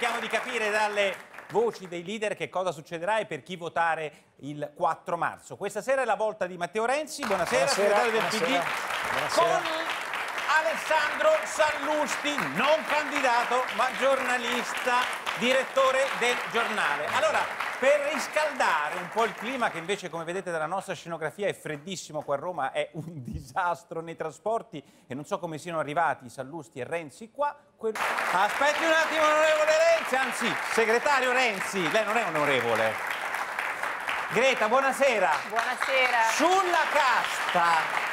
Cerchiamo di capire dalle voci dei leader che cosa succederà e per chi votare il 4 marzo. Questa sera è la volta di Matteo Renzi, buonasera, buonasera segretario del buonasera, PD, buonasera. con Alessandro Sallusti, non candidato ma giornalista, direttore del giornale. Allora, per riscaldare un po' il clima, che invece, come vedete dalla nostra scenografia, è freddissimo qua a Roma, è un disastro nei trasporti e non so come siano arrivati Sallusti e Renzi qua. Quel... Aspetti un attimo, onorevole Renzi, anzi, segretario Renzi, lei non è onorevole. Greta, buonasera. Buonasera. Sulla casta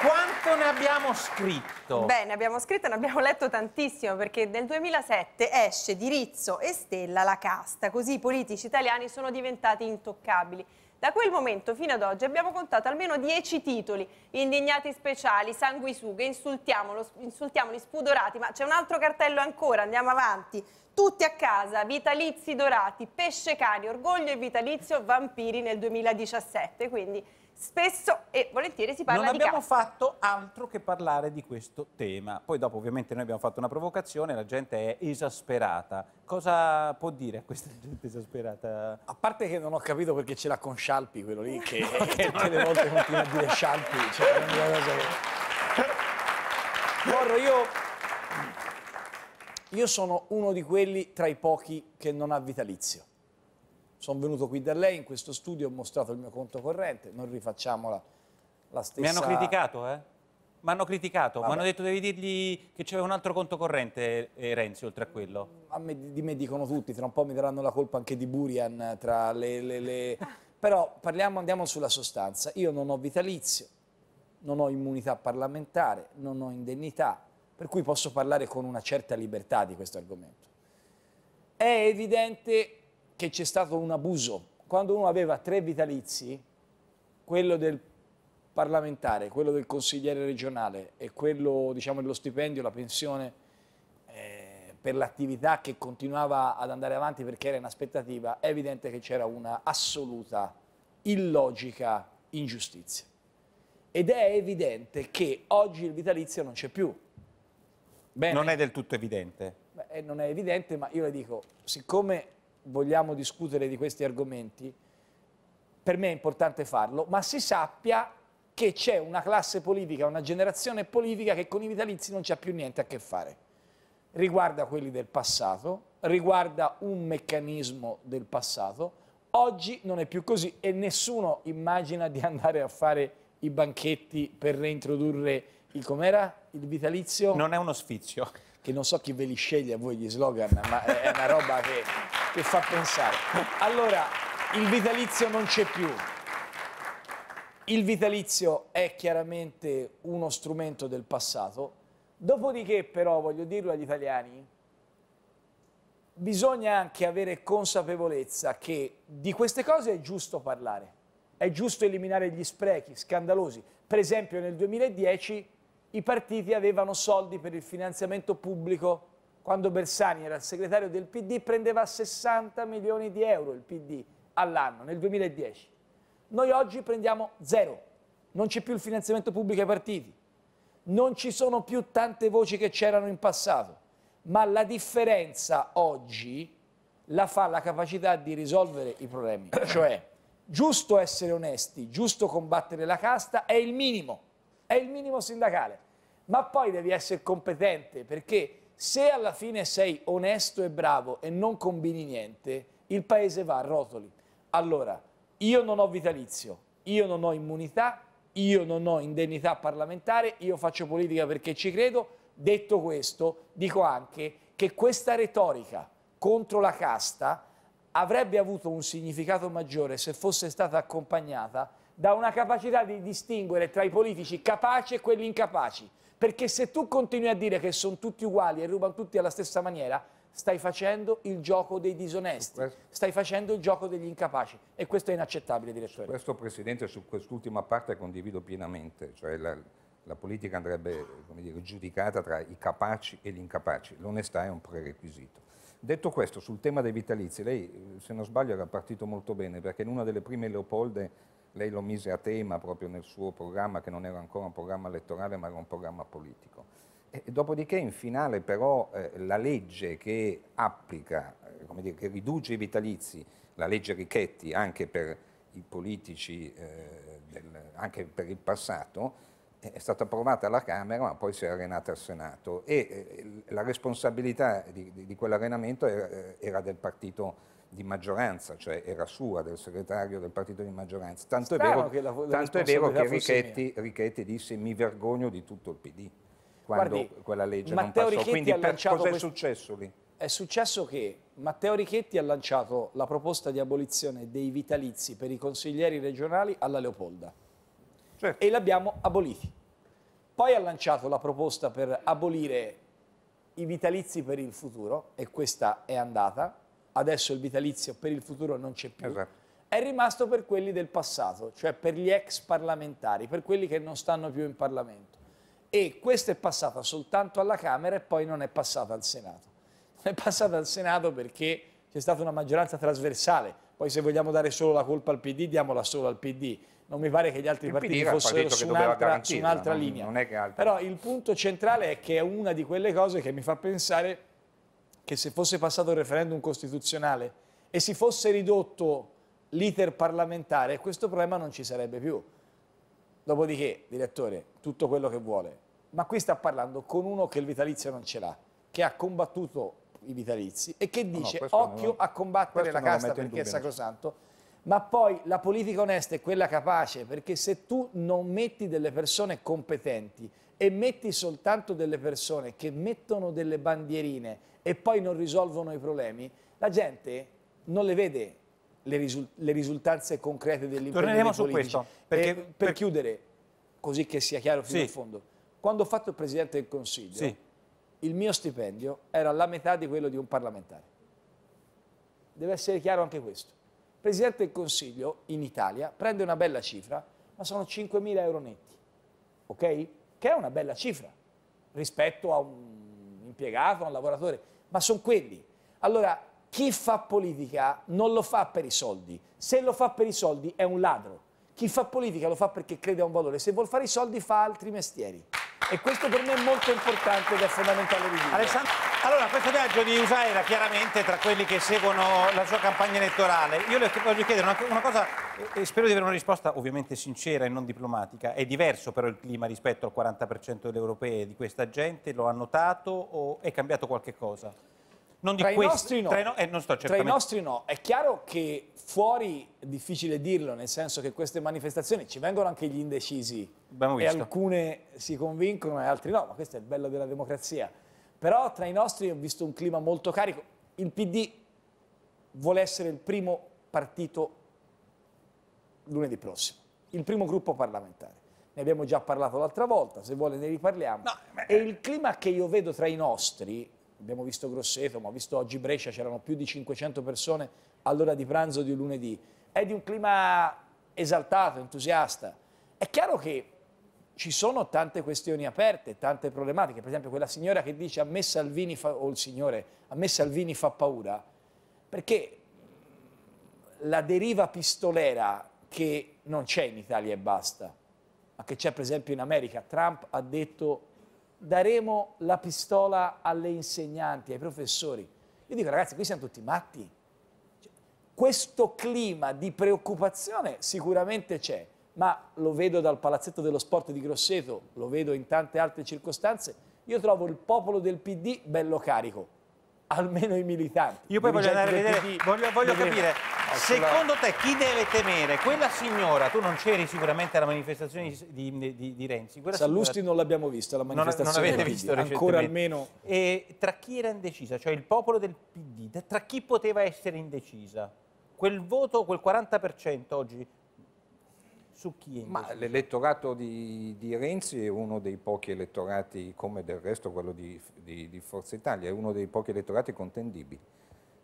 quanto ne abbiamo scritto? Beh, ne abbiamo scritto e ne abbiamo letto tantissimo perché nel 2007 esce di Rizzo e Stella la casta, così i politici italiani sono diventati intoccabili. Da quel momento fino ad oggi abbiamo contato almeno 10 titoli, indignati speciali, sanguisughe, insultiamoli, spudorati, ma c'è un altro cartello ancora, andiamo avanti. Tutti a casa, vitalizi dorati, pesce cani, orgoglio e vitalizio, vampiri nel 2017, quindi spesso e volentieri si parla non di Non abbiamo fatto altro che parlare di questo tema. Poi dopo ovviamente noi abbiamo fatto una provocazione, la gente è esasperata. Cosa può dire a questa gente esasperata? A parte che non ho capito perché ce l'ha con Scialpi quello lì, che, che tutte le volte continua a dire Scialpi. Cioè, che... Morro, io... Io sono uno di quelli tra i pochi che non ha vitalizio sono venuto qui da lei in questo studio, ho mostrato il mio conto corrente, non rifacciamola la, la stessa... Mi hanno criticato, eh? Mi hanno criticato, mi hanno detto devi dirgli che c'è un altro conto corrente eh, Renzi oltre a quello. A me, di me dicono tutti, tra un po' mi daranno la colpa anche di Burian tra le... le, le... Però parliamo, andiamo sulla sostanza. Io non ho vitalizio, non ho immunità parlamentare, non ho indennità, per cui posso parlare con una certa libertà di questo argomento. È evidente che c'è stato un abuso. Quando uno aveva tre vitalizi, quello del parlamentare, quello del consigliere regionale e quello, diciamo, dello stipendio, la pensione eh, per l'attività che continuava ad andare avanti perché era in aspettativa, è evidente che c'era una assoluta, illogica ingiustizia. Ed è evidente che oggi il vitalizio non c'è più. Bene. Non è del tutto evidente. Beh, eh, non è evidente, ma io le dico, siccome vogliamo discutere di questi argomenti, per me è importante farlo, ma si sappia che c'è una classe politica, una generazione politica che con i vitalizi non c'ha più niente a che fare. Riguarda quelli del passato, riguarda un meccanismo del passato. Oggi non è più così e nessuno immagina di andare a fare i banchetti per reintrodurre il com'era il vitalizio. Non è uno sfizio. Che non so chi ve li sceglie a voi gli slogan, ma è una roba che che fa pensare. Allora, il vitalizio non c'è più. Il vitalizio è chiaramente uno strumento del passato, dopodiché però, voglio dirlo agli italiani, bisogna anche avere consapevolezza che di queste cose è giusto parlare, è giusto eliminare gli sprechi scandalosi. Per esempio nel 2010 i partiti avevano soldi per il finanziamento pubblico quando Bersani era segretario del PD prendeva 60 milioni di euro il PD all'anno, nel 2010. Noi oggi prendiamo zero, non c'è più il finanziamento pubblico ai partiti, non ci sono più tante voci che c'erano in passato, ma la differenza oggi la fa la capacità di risolvere i problemi, cioè giusto essere onesti, giusto combattere la casta è il minimo, è il minimo sindacale, ma poi devi essere competente perché se alla fine sei onesto e bravo e non combini niente, il paese va a rotoli. Allora, io non ho vitalizio, io non ho immunità, io non ho indennità parlamentare, io faccio politica perché ci credo. Detto questo, dico anche che questa retorica contro la casta avrebbe avuto un significato maggiore se fosse stata accompagnata da una capacità di distinguere tra i politici capaci e quelli incapaci. Perché se tu continui a dire che sono tutti uguali e rubano tutti alla stessa maniera, stai facendo il gioco dei disonesti, stai facendo il gioco degli incapaci e questo è inaccettabile, direttore. Su questo Presidente, su quest'ultima parte condivido pienamente, cioè la, la politica andrebbe dire, giudicata tra i capaci e gli incapaci, l'onestà è un prerequisito. Detto questo, sul tema dei vitalizi, lei eh, se non sbaglio era partito molto bene perché in una delle prime Leopolde lei lo mise a tema proprio nel suo programma, che non era ancora un programma elettorale ma era un programma politico. E, dopodiché in finale però eh, la legge che applica, eh, come dire, che riduce i vitalizi, la legge Richetti anche per i politici, eh, del, anche per il passato, eh, è stata approvata alla Camera ma poi si è arenata al Senato e eh, la responsabilità di, di, di quell'arenamento era, era del partito di maggioranza, cioè era sua, del segretario del partito di maggioranza. Tanto è vero che, la, tanto è vero che Richetti, Richetti disse mi vergogno di tutto il PD quando Guardi, quella legge Matteo non passò. Richetti Quindi per, cos'è questo... successo lì? È successo che Matteo Richetti ha lanciato la proposta di abolizione dei vitalizi per i consiglieri regionali alla Leopolda certo. e l'abbiamo aboliti. Poi ha lanciato la proposta per abolire i vitalizi per il futuro e questa è andata adesso il vitalizio per il futuro non c'è più, esatto. è rimasto per quelli del passato, cioè per gli ex parlamentari, per quelli che non stanno più in Parlamento. E questa è passata soltanto alla Camera e poi non è passata al Senato. Non è passata al Senato perché c'è stata una maggioranza trasversale, poi se vogliamo dare solo la colpa al PD, diamola solo al PD. Non mi pare che gli altri il partiti fossero su un'altra, un linea. Però il punto centrale è che è una di quelle cose che mi fa pensare che se fosse passato il referendum costituzionale e si fosse ridotto l'iter parlamentare, questo problema non ci sarebbe più. Dopodiché, direttore, tutto quello che vuole, ma qui sta parlando con uno che il vitalizio non ce l'ha, che ha combattuto i vitalizi e che dice no, no, occhio non... a combattere la casta perché è sacrosanto, ma poi la politica onesta è quella capace, perché se tu non metti delle persone competenti e metti soltanto delle persone che mettono delle bandierine e poi non risolvono i problemi, la gente non le vede le, risul le risultanze concrete dell'impegno Torneremo su questo. Perché, per, per, chiudere, così che sia chiaro fino sì. in fondo, quando ho fatto il Presidente del Consiglio, sì. il mio stipendio era la metà di quello di un parlamentare. Deve essere chiaro anche questo. Il Presidente del Consiglio in Italia prende una bella cifra, ma sono 5.000 euro netti. Ok? che è una bella cifra rispetto a un impiegato, a un lavoratore, ma sono quelli. Allora, chi fa politica non lo fa per i soldi, se lo fa per i soldi è un ladro. Chi fa politica lo fa perché crede a un valore, se vuol fare i soldi fa altri mestieri. E questo per me è molto importante ed è fondamentale di dire. Allora, questo viaggio di USA era chiaramente tra quelli che seguono la sua campagna elettorale. Io le voglio chiedere una, una cosa, e spero di avere una risposta ovviamente sincera e non diplomatica. È diverso però il clima rispetto al 40% delle europee di questa gente? Lo ha notato o è cambiato qualche cosa? Non di tra questi, i nostri no. Tra i, no eh, non sto tra i nostri no. È chiaro che fuori, è difficile dirlo, nel senso che queste manifestazioni ci vengono anche gli indecisi. E alcune si convincono e altri no, ma questo è il bello della democrazia. Però tra i nostri ho visto un clima molto carico. Il PD vuole essere il primo partito lunedì prossimo, il primo gruppo parlamentare. Ne abbiamo già parlato l'altra volta, se vuole ne riparliamo. No, E il clima che io vedo tra i nostri, abbiamo visto Grosseto, ma ho visto oggi Brescia, c'erano più di 500 persone all'ora di pranzo di lunedì, è di un clima esaltato, entusiasta. È chiaro che ci sono tante questioni aperte, tante problematiche. Per esempio quella signora che dice a me Salvini fa, o il signore, a me Salvini fa paura, perché la deriva pistolera che non c'è in Italia e basta, ma che c'è per esempio in America, Trump ha detto daremo la pistola alle insegnanti, ai professori. Io dico ragazzi, qui siamo tutti matti. Cioè, questo clima di preoccupazione sicuramente c'è ma lo vedo dal palazzetto dello sport di Grosseto, lo vedo in tante altre circostanze, io trovo il popolo del PD bello carico, almeno i militanti. Io poi voglio andare a vedere, PD, voglio, voglio capire, eh, secondo te chi deve temere? Quella signora, tu non c'eri sicuramente alla manifestazione di, di, di Renzi. Quella Sallusti signora... non l'abbiamo vista, la manifestazione non, non avete visto ancora almeno... E tra chi era indecisa, cioè il popolo del PD, tra chi poteva essere indecisa? Quel voto, quel 40% oggi su chi è? Ma l'elettorato di, di, Renzi è uno dei pochi elettorati, come del resto quello di, di, di Forza Italia, è uno dei pochi elettorati contendibili,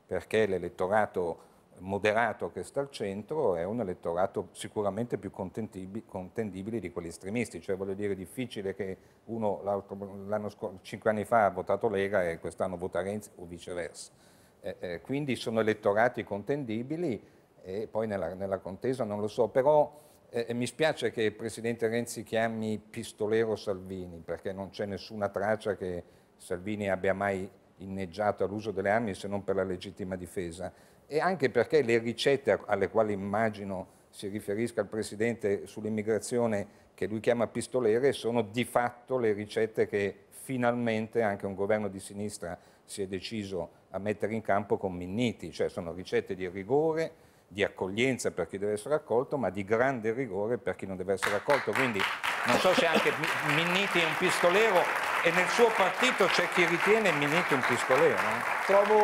perché l'elettorato moderato che sta al centro è un elettorato sicuramente più contendibile di quelli estremisti, cioè voglio dire è difficile che uno l'anno scorso, cinque anni fa ha votato Lega e quest'anno vota Renzi o viceversa. Eh, eh, quindi sono elettorati contendibili e poi nella, nella contesa non lo so, però eh, mi spiace che il Presidente Renzi chiami pistolero Salvini, perché non c'è nessuna traccia che Salvini abbia mai inneggiato all'uso delle armi se non per la legittima difesa e anche perché le ricette alle quali immagino si riferisca il Presidente sull'immigrazione che lui chiama pistolere sono di fatto le ricette che finalmente anche un governo di sinistra si è deciso a mettere in campo con Minniti, cioè sono ricette di rigore, di accoglienza per chi deve essere accolto, ma di grande rigore per chi non deve essere accolto. Quindi non so se anche Minniti è un pistolero e nel suo partito c'è chi ritiene Minniti un pistolero. Eh? Trovo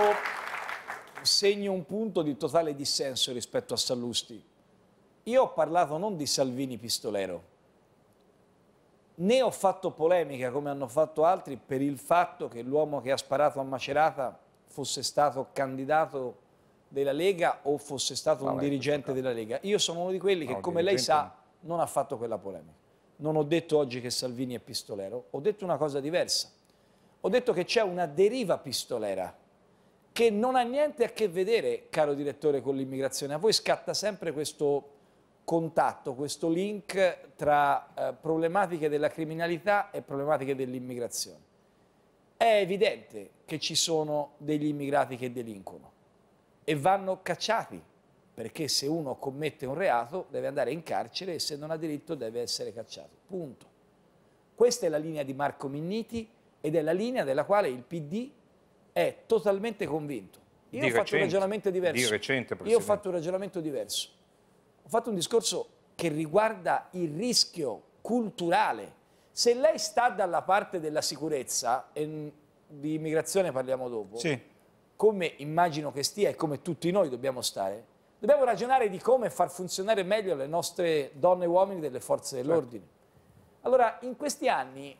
segno un punto di totale dissenso rispetto a Sallusti. Io ho parlato non di Salvini pistolero, né ho fatto polemica come hanno fatto altri per il fatto che l'uomo che ha sparato a Macerata fosse stato candidato della Lega o fosse stato Ma un dirigente della Lega. Io sono uno di quelli no, che, come lei sa, non ha fatto quella polemica. Non ho detto oggi che Salvini è pistolero, ho detto una cosa diversa. Ho detto che c'è una deriva pistolera che non ha niente a che vedere, caro direttore, con l'immigrazione. A voi scatta sempre questo contatto, questo link tra eh, problematiche della criminalità e problematiche dell'immigrazione. È evidente che ci sono degli immigrati che delinquono e vanno cacciati, perché se uno commette un reato deve andare in carcere e se non ha diritto deve essere cacciato. Punto. Questa è la linea di Marco Minniti ed è la linea della quale il PD è totalmente convinto. Io di ho fatto recente, un ragionamento diverso. Recente, Io ho fatto un ragionamento diverso. Ho fatto un discorso che riguarda il rischio culturale. Se lei sta dalla parte della sicurezza, e mm, di immigrazione parliamo dopo, sì come immagino che stia e come tutti noi dobbiamo stare, dobbiamo ragionare di come far funzionare meglio le nostre donne e uomini delle forze certo. dell'ordine. Allora, in questi anni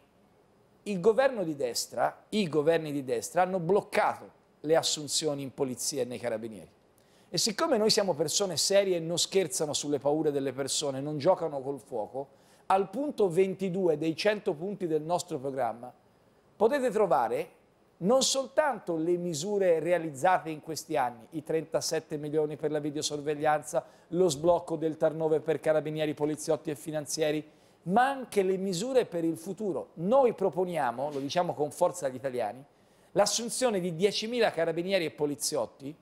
il governo di destra, i governi di destra hanno bloccato le assunzioni in polizia e nei carabinieri. E siccome noi siamo persone serie e non scherzano sulle paure delle persone, non giocano col fuoco, al punto 22 dei 100 punti del nostro programma potete trovare non soltanto le misure realizzate in questi anni, i 37 milioni per la videosorveglianza, lo sblocco del turnover per carabinieri, poliziotti e finanzieri, ma anche le misure per il futuro. Noi proponiamo, lo diciamo con forza agli italiani, l'assunzione di 10.000 carabinieri e poliziotti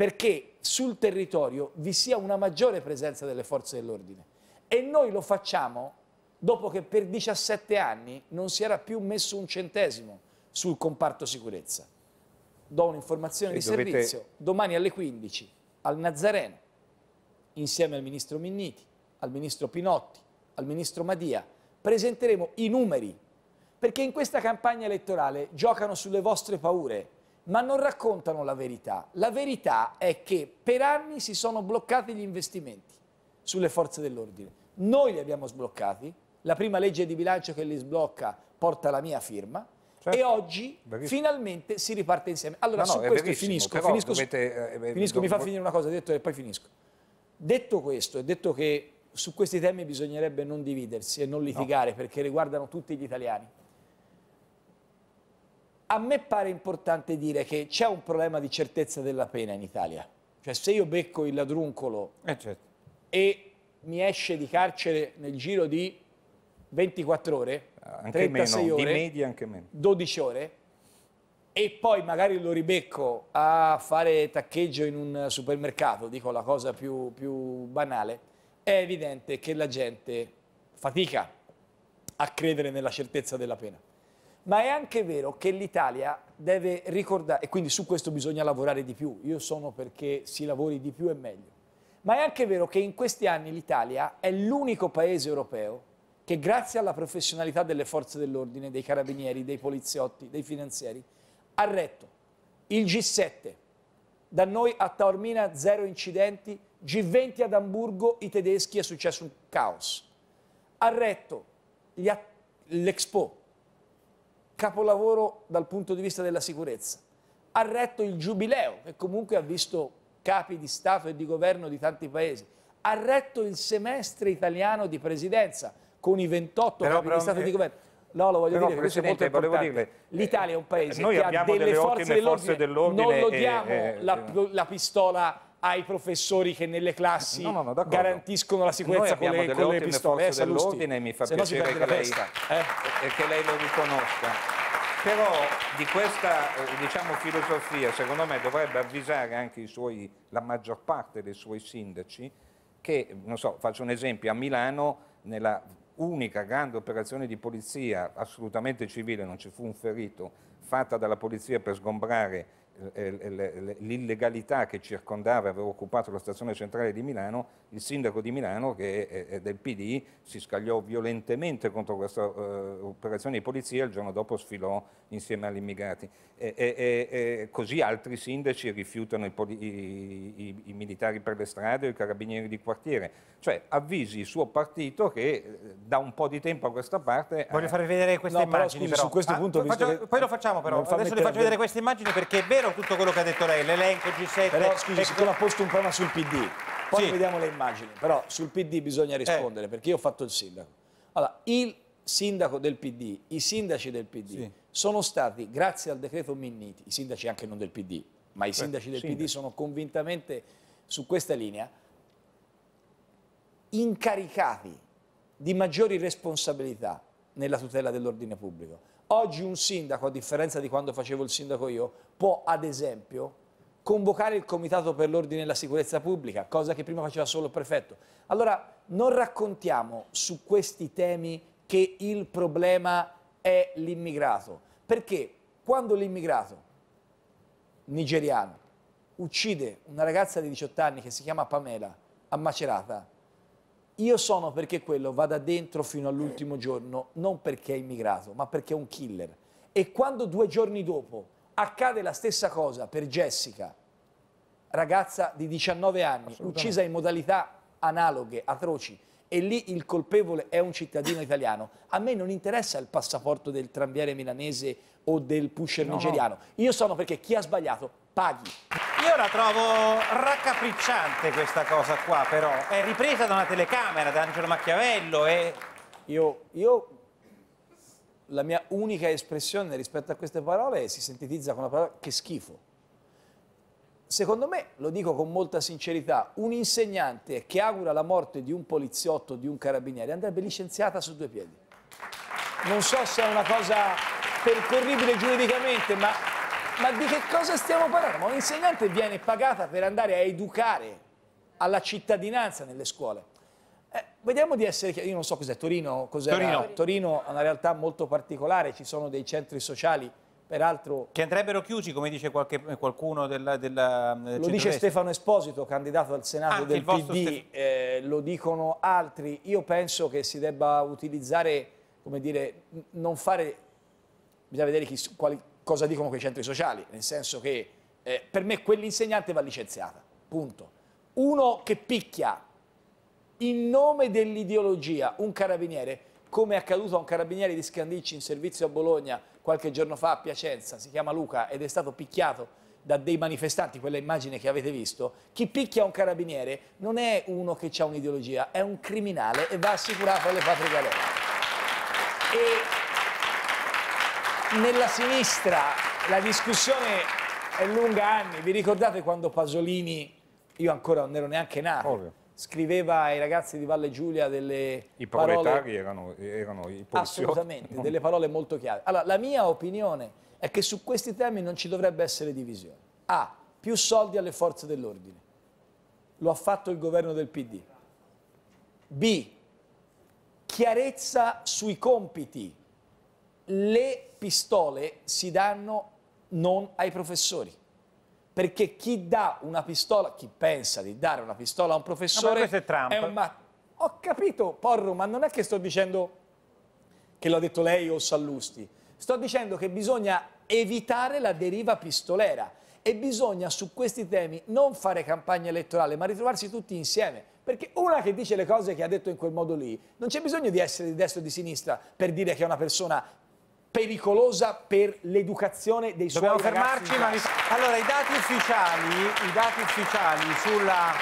perché sul territorio vi sia una maggiore presenza delle forze dell'ordine. E noi lo facciamo dopo che per 17 anni non si era più messo un centesimo sul comparto sicurezza. Do un'informazione di dovete... servizio, domani alle 15 al Nazareno, insieme al Ministro Minniti, al Ministro Pinotti, al Ministro Madia, presenteremo i numeri, perché in questa campagna elettorale giocano sulle vostre paure, ma non raccontano la verità. La verità è che per anni si sono bloccati gli investimenti sulle forze dell'ordine. Noi li abbiamo sbloccati, la prima legge di bilancio che li sblocca porta la mia firma, Certo. E oggi verissimo. finalmente si riparte insieme. Allora, no, su no, questo finisco, finisco, dovete, eh, eh, eh finisco mi fa finire una cosa, detto, e poi finisco. Detto questo, e detto che su questi temi bisognerebbe non dividersi e non litigare, no. perché riguardano tutti gli italiani. A me pare importante dire che c'è un problema di certezza della pena in Italia. Cioè, se io becco il ladruncolo eh certo. e mi esce di carcere nel giro di 24 ore, anche 36 meno, ore, di media anche meno. 12 ore, e poi magari lo ribecco a fare taccheggio in un supermercato, dico la cosa più, più banale, è evidente che la gente fatica a credere nella certezza della pena. Ma è anche vero che l'Italia deve ricordare, e quindi su questo bisogna lavorare di più, io sono perché si lavori di più e meglio, ma è anche vero che in questi anni l'Italia è l'unico paese europeo che grazie alla professionalità delle forze dell'ordine, dei carabinieri, dei poliziotti, dei finanzieri, ha retto il G7, da noi a Taormina zero incidenti, G20 ad Amburgo i tedeschi è successo un caos, ha retto l'Expo, capolavoro dal punto di vista della sicurezza, ha retto il Giubileo, che comunque ha visto capi di Stato e di governo di tanti paesi, ha retto il semestre italiano di presidenza, con i 28 però, capi però, di Stato eh, di governo. No, lo voglio però, dire, questo è molto importante. Eh, L'Italia è un paese che ha delle, delle forze, forze dell'ordine, non lo diamo e, eh, la, la pistola ai professori che nelle classi no, no, no, garantiscono la sicurezza con le, con le pistole. Eh, dell'ordine mi fa Se piacere che lei, eh. eh? che lei, lo riconosca. Però di questa diciamo, filosofia, secondo me, dovrebbe avvisare anche suoi, la maggior parte dei suoi sindaci che, non so, faccio un esempio, a Milano nella unica grande operazione di polizia, assolutamente civile, non ci fu un ferito, fatta dalla polizia per sgombrare eh, eh, l'illegalità che circondava e aveva occupato la stazione centrale di Milano, il sindaco di Milano, che è eh, del PD, si scagliò violentemente contro questa uh, operazione di polizia e il giorno dopo sfilò insieme agli immigrati. E, e, e così altri sindaci rifiutano i, i, i, i, militari per le strade o i carabinieri di quartiere. Cioè avvisi il suo partito che da un po' di tempo a questa parte... Voglio eh... farvi vedere queste no, immagini però, scusi, però. Su questo ah, punto, faccio, che... Poi lo facciamo però, adesso le faccio vedere queste immagini perché è vero chiaro tutto quello che ha detto lei, l'elenco G7... Però, scusi, siccome ha posto un problema sul PD, poi sì. vediamo le immagini, però sul PD bisogna eh. rispondere, eh. perché io ho fatto il sindaco. Allora, il sindaco del PD, i sindaci del PD sì. sono stati, grazie al decreto Minniti, i sindaci anche non del PD, ma i sindaci Beh, del sindaco. PD sono convintamente su questa linea, incaricati di maggiori responsabilità nella tutela dell'ordine pubblico. Oggi un sindaco, a differenza di quando facevo il sindaco io, può ad esempio convocare il comitato per l'ordine e la sicurezza pubblica, cosa che prima faceva solo il prefetto. Allora non raccontiamo su questi temi che il problema è l'immigrato, perché quando l'immigrato nigeriano uccide una ragazza di 18 anni che si chiama Pamela a Macerata, io sono perché quello vada dentro fino all'ultimo giorno, non perché è immigrato, ma perché è un killer. E quando due giorni dopo accade la stessa cosa per Jessica, ragazza di 19 anni, uccisa in modalità analoghe, atroci, e lì il colpevole è un cittadino italiano. A me non interessa il passaporto del tramviere milanese o del pusher no, nigeriano. No. Io sono perché chi ha sbagliato paghi. Io la trovo raccapricciante questa cosa qua però, è ripresa da una telecamera, da Angelo Machiavello e... Io, io la mia unica espressione rispetto a queste parole si sintetizza con la parola che schifo secondo me, lo dico con molta sincerità, un insegnante che augura la morte di un poliziotto, di un carabiniere, andrebbe licenziata su due piedi. Non so se è una cosa percorribile giuridicamente, ma, ma di che cosa stiamo parlando? un insegnante viene pagata per andare a educare alla cittadinanza nelle scuole. Eh, vediamo di essere chiari, io non so cos'è Torino, cos'è Torino. Torino è una realtà molto particolare, ci sono dei centri sociali peraltro... Che andrebbero chiusi, come dice qualche, qualcuno della... della eh, lo dice Stefano Esposito, candidato al Senato Anche del PD, eh, lo dicono altri. Io penso che si debba utilizzare, come dire, non fare... Bisogna vedere chi, quali, cosa dicono quei centri sociali, nel senso che eh, per me quell'insegnante va licenziata, punto. Uno che picchia in nome dell'ideologia un carabiniere come è accaduto a un carabiniere di Scandicci in servizio a Bologna qualche giorno fa a Piacenza, si chiama Luca ed è stato picchiato da dei manifestanti, quella immagine che avete visto, chi picchia un carabiniere non è uno che ha un'ideologia, è un criminale e va assicurato alle patrie galere. E nella sinistra la discussione è lunga anni, vi ricordate quando Pasolini, io ancora non ero neanche nato, Ovvio scriveva ai ragazzi di Valle Giulia delle I proletari erano, erano, i poliziotti. Assolutamente, no? delle parole molto chiare. Allora, la mia opinione è che su questi temi non ci dovrebbe essere divisione. A, più soldi alle forze dell'ordine. Lo ha fatto il governo del PD. B, chiarezza sui compiti. Le pistole si danno non ai professori. Perché chi dà una pistola, chi pensa di dare una pistola a un professore... No, è Trump. È un matto. Ho capito, Porro, ma non è che sto dicendo che l'ha detto lei o Sallusti. Sto dicendo che bisogna evitare la deriva pistolera e bisogna su questi temi non fare campagna elettorale, ma ritrovarsi tutti insieme. Perché una che dice le cose che ha detto in quel modo lì, non c'è bisogno di essere di destra o di sinistra per dire che è una persona pericolosa per l'educazione dei Dobbiamo suoi Dobbiamo fermarci, ma... Allora, i dati ufficiali, i dati ufficiali sulla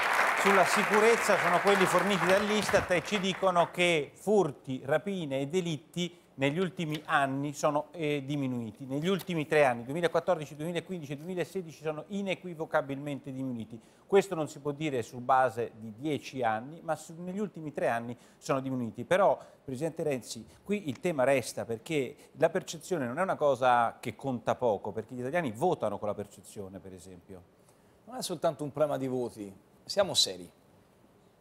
sulla sicurezza sono quelli forniti dall'Istat e ci dicono che furti, rapine e delitti negli ultimi anni sono eh, diminuiti. Negli ultimi tre anni, 2014, 2015 e 2016, sono inequivocabilmente diminuiti. Questo non si può dire su base di dieci anni, ma su, negli ultimi tre anni sono diminuiti. Però, Presidente Renzi, qui il tema resta perché la percezione non è una cosa che conta poco, perché gli italiani votano con la percezione, per esempio. Non è soltanto un problema di voti, siamo seri.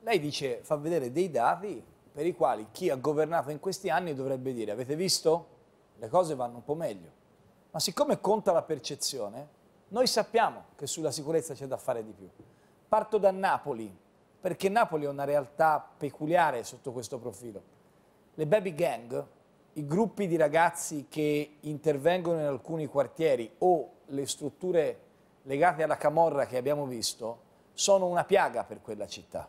Lei dice, fa vedere dei dati per i quali chi ha governato in questi anni dovrebbe dire, avete visto? Le cose vanno un po' meglio. Ma siccome conta la percezione, noi sappiamo che sulla sicurezza c'è da fare di più. Parto da Napoli, perché Napoli è una realtà peculiare sotto questo profilo. Le baby gang, i gruppi di ragazzi che intervengono in alcuni quartieri o le strutture legate alla camorra che abbiamo visto, sono una piaga per quella città.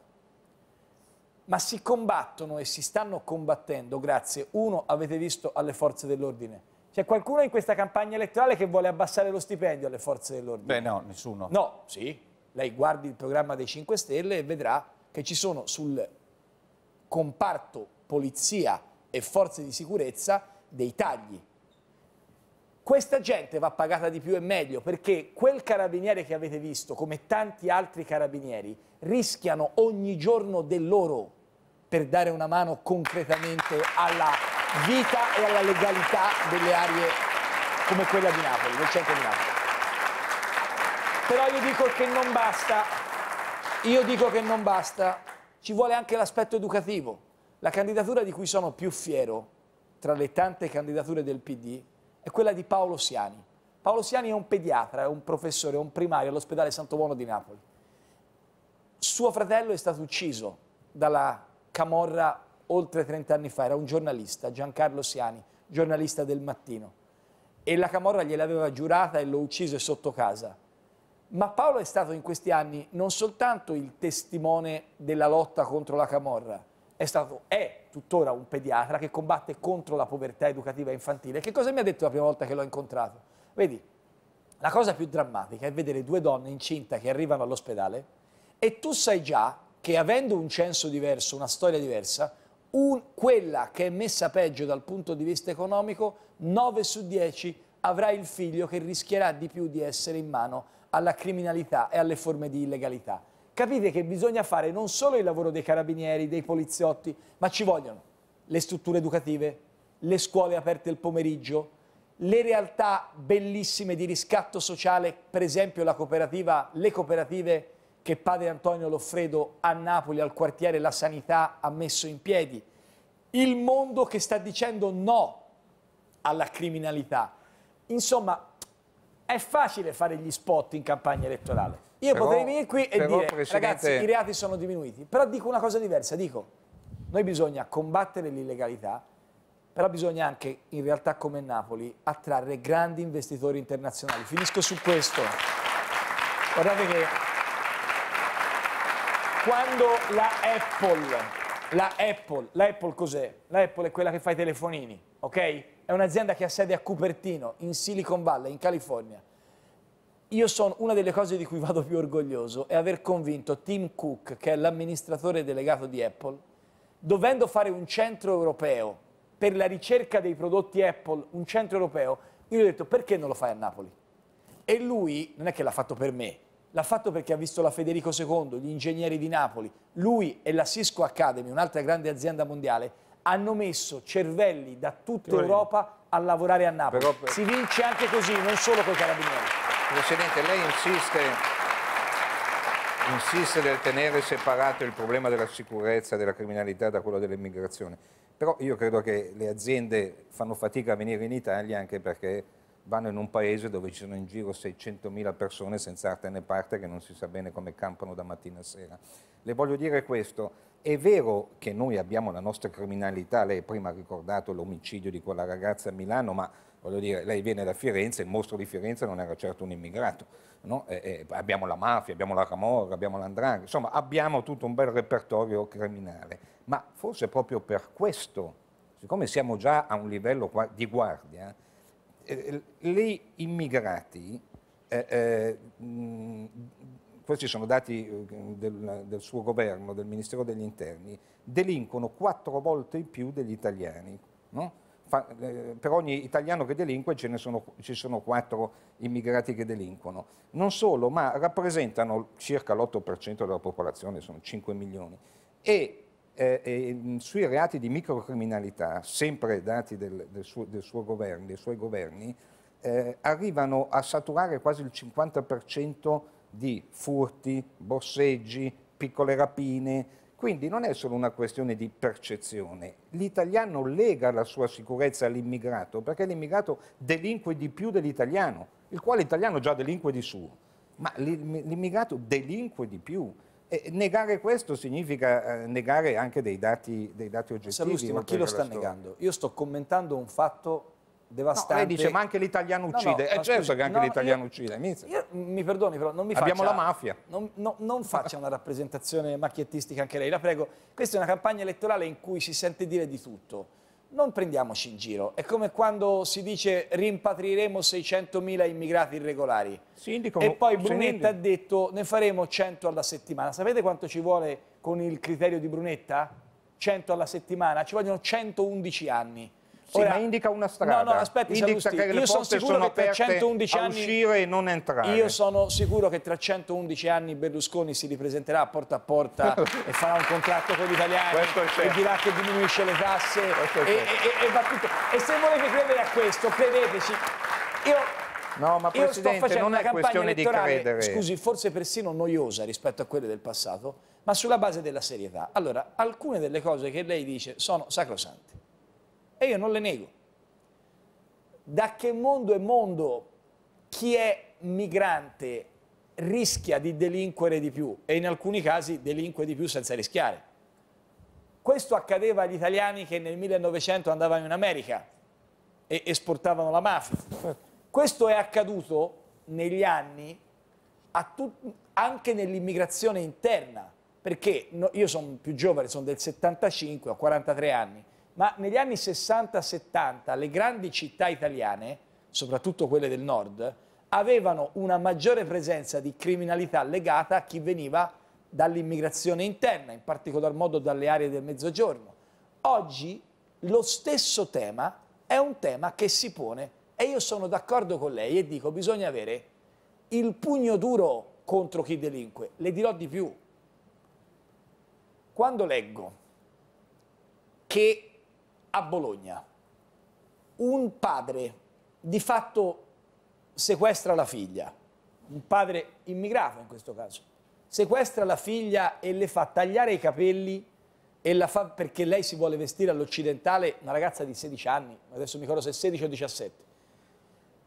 Ma si combattono e si stanno combattendo grazie, uno, avete visto, alle forze dell'ordine. C'è qualcuno in questa campagna elettorale che vuole abbassare lo stipendio alle forze dell'ordine? Beh no, nessuno. No, sì. Lei guardi il programma dei 5 Stelle e vedrà che ci sono sul comparto polizia e forze di sicurezza dei tagli questa gente va pagata di più e meglio perché quel carabiniere che avete visto, come tanti altri carabinieri, rischiano ogni giorno del loro per dare una mano concretamente alla vita e alla legalità delle aree come quella di Napoli, del centro di Napoli. Però io dico che non basta, io dico che non basta, ci vuole anche l'aspetto educativo. La candidatura di cui sono più fiero tra le tante candidature del PD è quella di Paolo Siani. Paolo Siani è un pediatra, è un professore, è un primario all'ospedale Santo Buono di Napoli. Suo fratello è stato ucciso dalla camorra oltre 30 anni fa, era un giornalista, Giancarlo Siani, giornalista del mattino. E la camorra gliel'aveva giurata e lo uccise sotto casa. Ma Paolo è stato in questi anni non soltanto il testimone della lotta contro la camorra, è stato, è tuttora un pediatra che combatte contro la povertà educativa infantile. Che cosa mi ha detto la prima volta che l'ho incontrato? Vedi, la cosa più drammatica è vedere due donne incinta che arrivano all'ospedale e tu sai già che avendo un censo diverso, una storia diversa, un, quella che è messa peggio dal punto di vista economico, 9 su 10 avrà il figlio che rischierà di più di essere in mano alla criminalità e alle forme di illegalità capite che bisogna fare non solo il lavoro dei carabinieri, dei poliziotti, ma ci vogliono le strutture educative, le scuole aperte il pomeriggio, le realtà bellissime di riscatto sociale, per esempio la cooperativa, le cooperative che padre Antonio Loffredo a Napoli, al quartiere La Sanità, ha messo in piedi. Il mondo che sta dicendo no alla criminalità. Insomma, è facile fare gli spot in campagna elettorale. Io però, potrei venire qui e dire, Presidente... ragazzi, i reati sono diminuiti, però dico una cosa diversa, dico, noi bisogna combattere l'illegalità, però bisogna anche, in realtà come Napoli, attrarre grandi investitori internazionali. Finisco su questo. Guardate che quando la Apple la Apple, la Apple cos'è? La Apple è quella che fa i telefonini, ok? È un'azienda che ha sede a Cupertino, in Silicon Valley, in California. Io sono una delle cose di cui vado più orgoglioso è aver convinto Tim Cook, che è l'amministratore delegato di Apple, dovendo fare un centro europeo per la ricerca dei prodotti Apple, un centro europeo, io gli ho detto perché non lo fai a Napoli? E lui non è che l'ha fatto per me, l'ha fatto perché ha visto la Federico II, gli ingegneri di Napoli, lui e la Cisco Academy, un'altra grande azienda mondiale, hanno messo cervelli da tutta Europa a lavorare a Napoli. per... Si vince anche così, non solo con i carabinieri. Presidente, lei insiste, insiste nel tenere separato il problema della sicurezza e della criminalità da quello dell'immigrazione, però io credo che le aziende fanno fatica a venire in Italia anche perché vanno in un paese dove ci sono in giro 600.000 persone senza arte né parte che non si sa bene come campano da mattina a sera. Le voglio dire questo, è vero che noi abbiamo la nostra criminalità, lei prima ha ricordato l'omicidio di quella ragazza a Milano, ma voglio dire, lei viene da Firenze, il mostro di Firenze non era certo un immigrato, no? eh, eh, abbiamo la mafia, abbiamo la camorra, abbiamo l'andrangheta, insomma abbiamo tutto un bel repertorio criminale, ma forse proprio per questo, siccome siamo già a un livello di guardia, eh, gli immigrati, eh, eh, mh, questi sono dati eh, del, del suo governo, del Ministero degli Interni, delinquono quattro volte in più degli italiani. No? fa, eh, per ogni italiano che delinque ce ne sono, ci sono quattro immigrati che delinquono. Non solo, ma rappresentano circa l'8% della popolazione, sono 5 milioni. E eh, mm, sui reati di microcriminalità, sempre dati del, del suo, del suo governo, dei suoi governi, eh, arrivano a saturare quasi il 50% di furti, borseggi, piccole rapine, quindi non è solo una questione di percezione. L'italiano lega la sua sicurezza all'immigrato perché l'immigrato delinque di più dell'italiano, il quale italiano già delinque di suo, ma l'immigrato delinque di più. E negare questo significa eh, negare anche dei dati, dei dati oggettivi. Salusti, ma chi lo sta negando? Io sto commentando un fatto devastante. No, lei dice ma anche l'italiano uccide. No, no, è eh, certo scusi, che anche l'italiano uccide. Io, mi perdoni però, non mi Abbiamo faccia... Abbiamo la mafia. Non, non faccia una rappresentazione macchiettistica anche lei, la prego. Questa è una campagna elettorale in cui si sente dire di tutto. Non prendiamoci in giro, è come quando si dice rimpatrieremo 600.000 immigrati irregolari Sindico, e poi Brunetta ha detto ne faremo 100 alla settimana. Sapete quanto ci vuole con il criterio di Brunetta? 100 alla settimana? Ci vogliono 111 anni sì, Ora, ma indica una strada. No, no, aspetti, indica che le io sono sicuro sono che tra 111 anni uscire e non entrare. Io sono sicuro che tra 111 anni Berlusconi si ripresenterà porta a porta e farà un contratto con gli italiani e certo. dirà che diminuisce le tasse e, e, certo. e, e va tutto. E se volete credere a questo, credeteci. Io No, ma io sto facendo non è una questione di credere. Scusi, forse persino noiosa rispetto a quelle del passato, ma sulla base della serietà. Allora, alcune delle cose che lei dice sono sacrosante. E io non le nego. Da che mondo è mondo chi è migrante rischia di delinquere di più e in alcuni casi delinque di più senza rischiare. Questo accadeva agli italiani che nel 1900 andavano in America e esportavano la mafia. Questo è accaduto negli anni anche nell'immigrazione interna, perché no, io sono più giovane, sono del 75, ho 43 anni ma negli anni 60-70 le grandi città italiane, soprattutto quelle del nord, avevano una maggiore presenza di criminalità legata a chi veniva dall'immigrazione interna, in particolar modo dalle aree del Mezzogiorno. Oggi lo stesso tema è un tema che si pone e io sono d'accordo con lei e dico bisogna avere il pugno duro contro chi delinque. Le dirò di più. Quando leggo che a Bologna un padre di fatto sequestra la figlia, un padre immigrato in questo caso, sequestra la figlia e le fa tagliare i capelli e la fa perché lei si vuole vestire all'occidentale, una ragazza di 16 anni, adesso mi ricordo se 16 o 17.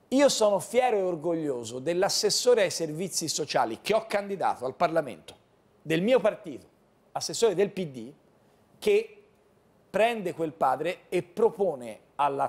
Io sono fiero e orgoglioso dell'assessore ai servizi sociali che ho candidato al Parlamento, del mio partito, assessore del PD, che prende quel padre e propone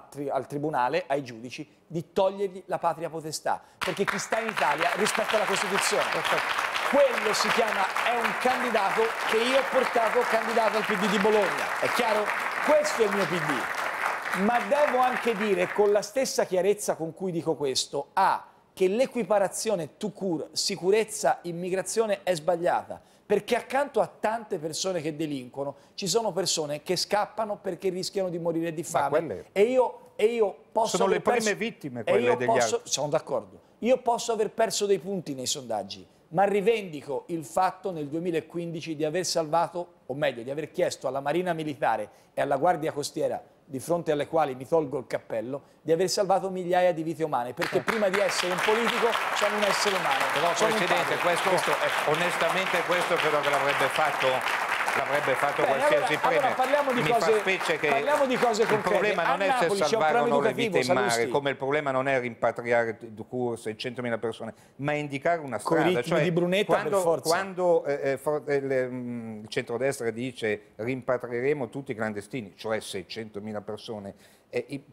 tri al tribunale, ai giudici, di togliergli la patria potestà, perché chi sta in Italia rispetta la Costituzione. Perfetto. Quello si chiama, è un candidato che io ho portato candidato al PD di Bologna, è chiaro? Questo è il mio PD. Ma devo anche dire con la stessa chiarezza con cui dico questo, A, che l'equiparazione to cure, sicurezza, immigrazione è sbagliata perché accanto a tante persone che delinquono ci sono persone che scappano perché rischiano di morire di fame. Quelle... E, io, e io posso sono le prime vittime quelle degli posso... altri. Sono d'accordo. Io posso aver perso dei punti nei sondaggi, ma rivendico il fatto nel 2015 di aver salvato, o meglio, di aver chiesto alla Marina Militare e alla Guardia Costiera di fronte alle quali mi tolgo il cappello, di aver salvato migliaia di vite umane, perché eh. prima di essere un politico sono un essere umano. Però, Presidente, questo, questo è, onestamente questo credo che l'avrebbe fatto l'avrebbe fatto Beh, qualsiasi allora, premio. Allora parliamo di Mi cose, fa specie che parliamo di cose concrete. Il problema non A è Napoli, se salvare o no le vite in mare, salusti. come il problema non è rimpatriare corse 100.000 persone, ma indicare una strada. Cioè, di Brunetta quando, quando eh, eh, for, eh, le, mh, mm, il centrodestra dice rimpatrieremo tutti i clandestini, cioè 600.000 persone,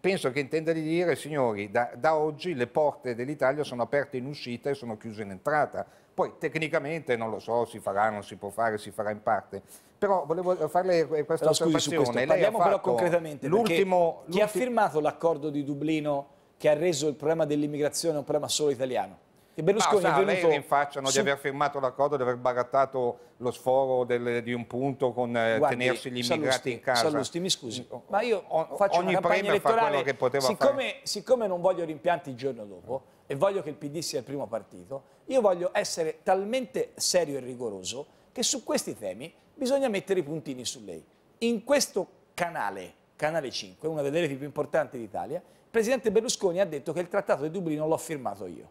penso che intenda di dire, signori, da, da oggi le porte dell'Italia sono aperte in uscita e sono chiuse in entrata. Poi tecnicamente non lo so, si farà, non si può fare, si farà in parte però volevo farle questa però, scusi, su questo, Parliamo però concretamente. L'ultimo, chi ha firmato l'accordo di Dublino che ha reso il problema dell'immigrazione un problema solo italiano? E Berlusconi ma, sa, è venuto... lei rinfacciano su... di aver firmato l'accordo, di aver barattato lo sforo del, di un punto con eh, Guardi, tenersi gli immigrati Sallusti, in casa. Sallusti, mi scusi, mm, ma io o, faccio ogni una campagna elettorale, che poteva siccome, fare. siccome non voglio rimpianti il giorno dopo e voglio che il PD sia il primo partito, io voglio essere talmente serio e rigoroso che su questi temi bisogna mettere i puntini su lei. In questo canale, Canale 5, una delle reti più importanti d'Italia, il Presidente Berlusconi ha detto che il Trattato di Dublino l'ho firmato io.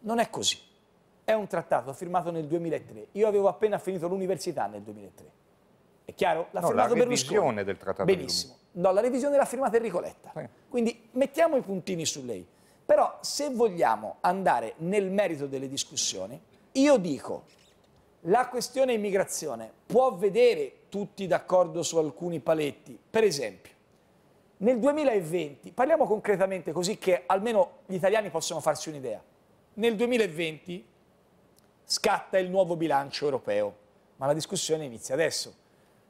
Non è così. È un trattato firmato nel 2003. Io avevo appena finito l'università nel 2003. È chiaro? L'ha no, firmato la Berlusconi. La revisione del trattato Benissimo. No, la revisione l'ha firmata Enrico Letta. Eh. Quindi mettiamo i puntini su lei. Però se vogliamo andare nel merito delle discussioni, io dico la questione immigrazione può vedere tutti d'accordo su alcuni paletti. Per esempio, nel 2020, parliamo concretamente così che almeno gli italiani possono farsi un'idea, nel 2020 scatta il nuovo bilancio europeo, ma la discussione inizia adesso.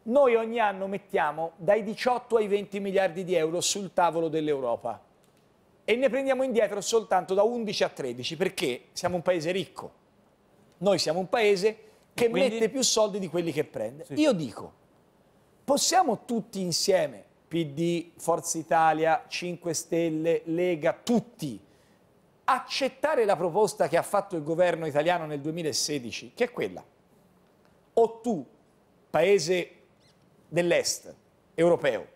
Noi ogni anno mettiamo dai 18 ai 20 miliardi di euro sul tavolo dell'Europa e ne prendiamo indietro soltanto da 11 a 13 perché siamo un paese ricco. Noi siamo un paese che Quindi... mette più soldi di quelli che prende. Sì. Io dico, possiamo tutti insieme, PD, Forza Italia, 5 Stelle, Lega, tutti, accettare la proposta che ha fatto il governo italiano nel 2016, che è quella. O tu, paese dell'est europeo,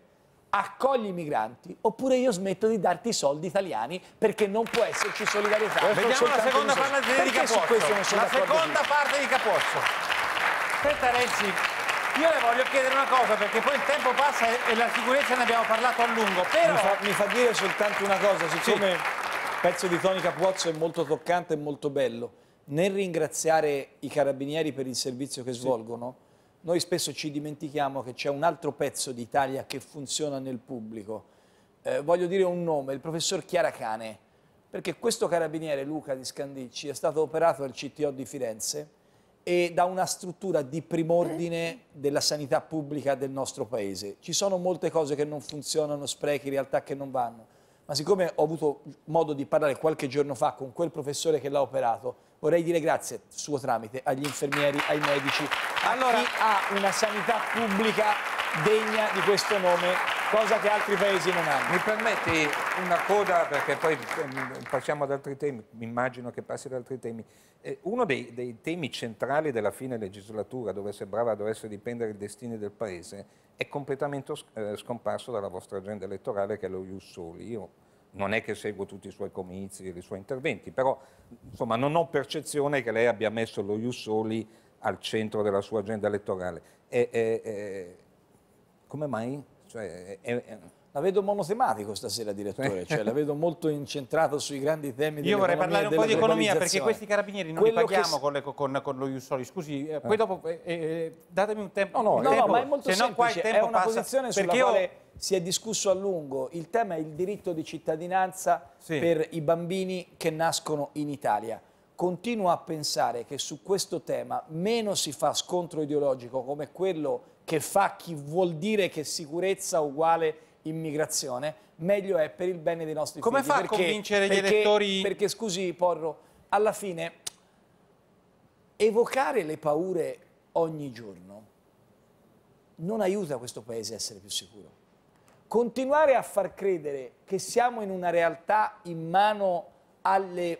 accogli i migranti oppure io smetto di darti i soldi italiani perché non può esserci solidarietà. Vediamo la seconda parte di Capozzo. La seconda parte di Capozzo. Aspetta Renzi, io le voglio chiedere una cosa perché poi il tempo passa e, la sicurezza ne abbiamo parlato a lungo, però... Mi fa, mi fa dire soltanto una cosa, siccome sì. il pezzo di Tony Capozzo è molto toccante e molto bello, nel ringraziare i carabinieri per il servizio che svolgono, sì noi spesso ci dimentichiamo che c'è un altro pezzo d'Italia che funziona nel pubblico. Eh, voglio dire un nome, il professor Chiaracane, perché questo carabiniere Luca di Scandicci è stato operato al CTO di Firenze e da una struttura di prim'ordine della sanità pubblica del nostro paese. Ci sono molte cose che non funzionano, sprechi, realtà che non vanno, ma siccome ho avuto modo di parlare qualche giorno fa con quel professore che l'ha operato, vorrei dire grazie, suo tramite, agli infermieri, ai medici, allora, a chi ha una sanità pubblica degna di questo nome, cosa che altri paesi non hanno. Mi permetti una coda, perché poi ehm, passiamo ad altri temi, mi immagino che passi ad altri temi. Eh, uno dei, dei, temi centrali della fine legislatura, dove sembrava dovesse dipendere il destino del Paese, è completamente eh, scomparso dalla vostra agenda elettorale, che è lo Ius Soli. Io non è che seguo tutti i suoi comizi, e i suoi interventi, però insomma, non ho percezione che lei abbia messo lo Jussoli al centro della sua agenda elettorale. E, e, e, come mai? Cioè, la vedo monotematico stasera, direttore, cioè la vedo molto incentrato sui grandi temi Io vorrei parlare un po' di economia perché questi carabinieri non Quello li paghiamo che... con, le, con, con, lo Iussoli. Scusi, eh, poi dopo eh, eh, eh datemi un tempo. No, no, tempo, no, ma è molto se semplice. No il tempo è una passa, posizione sulla io... quale si è discusso a lungo. Il tema è il diritto di cittadinanza sì. per i bambini che nascono in Italia continuo a pensare che su questo tema meno si fa scontro ideologico come quello che fa chi vuol dire che sicurezza uguale immigrazione, meglio è per il bene dei nostri Come figli. Come fa perché, a convincere perché, gli elettori? Perché, scusi Porro, alla fine evocare le paure ogni giorno non aiuta questo paese a essere più sicuro. Continuare a far credere che siamo in una realtà in mano alle,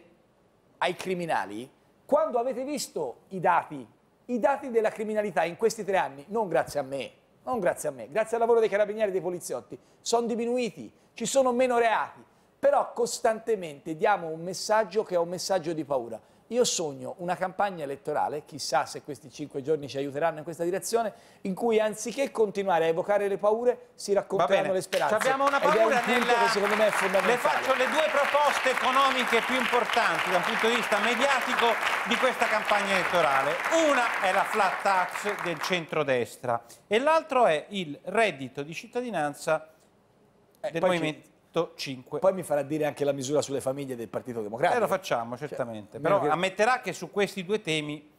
ai criminali, quando avete visto i dati, i dati della criminalità in questi tre anni, non grazie a me, non grazie a me, grazie al lavoro dei carabinieri e dei poliziotti, sono diminuiti, ci sono meno reati, però costantemente diamo un messaggio che è un messaggio di paura. Io sogno una campagna elettorale, chissà se questi cinque giorni ci aiuteranno in questa direzione, in cui anziché continuare a evocare le paure, si racconteranno le speranze. Abbiamo una paura Ed nella... che secondo me è fondamentale. Le faccio le due proposte economiche più importanti dal punto di vista mediatico di questa campagna elettorale. Una è la flat tax del centrodestra e l'altro è il reddito di cittadinanza eh, del Movimento 105. Certo, Poi mi farà dire anche la misura sulle famiglie del Partito Democratico. Eh, lo facciamo, cioè, certamente. Cioè, Però che... ammetterà che su questi due temi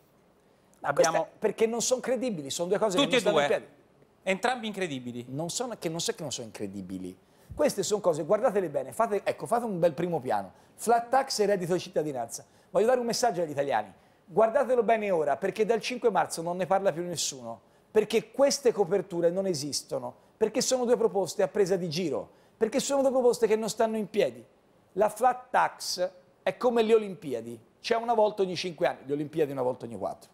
Ma ah, abbiamo... Questa, perché non sono credibili, sono due cose Tutti che non e due. Entrambi incredibili. Non sono, che che non sono incredibili. Queste sono cose, guardatele bene, fate, ecco, fate un bel primo piano. Flat tax e reddito di cittadinanza. Voglio dare un messaggio agli italiani. Guardatelo bene ora, perché dal 5 marzo non ne parla più nessuno. Perché queste coperture non esistono. Perché sono due proposte a presa di giro perché sono due proposte che non stanno in piedi. La flat tax è come le Olimpiadi, c'è una volta ogni cinque anni, le Olimpiadi una volta ogni quattro.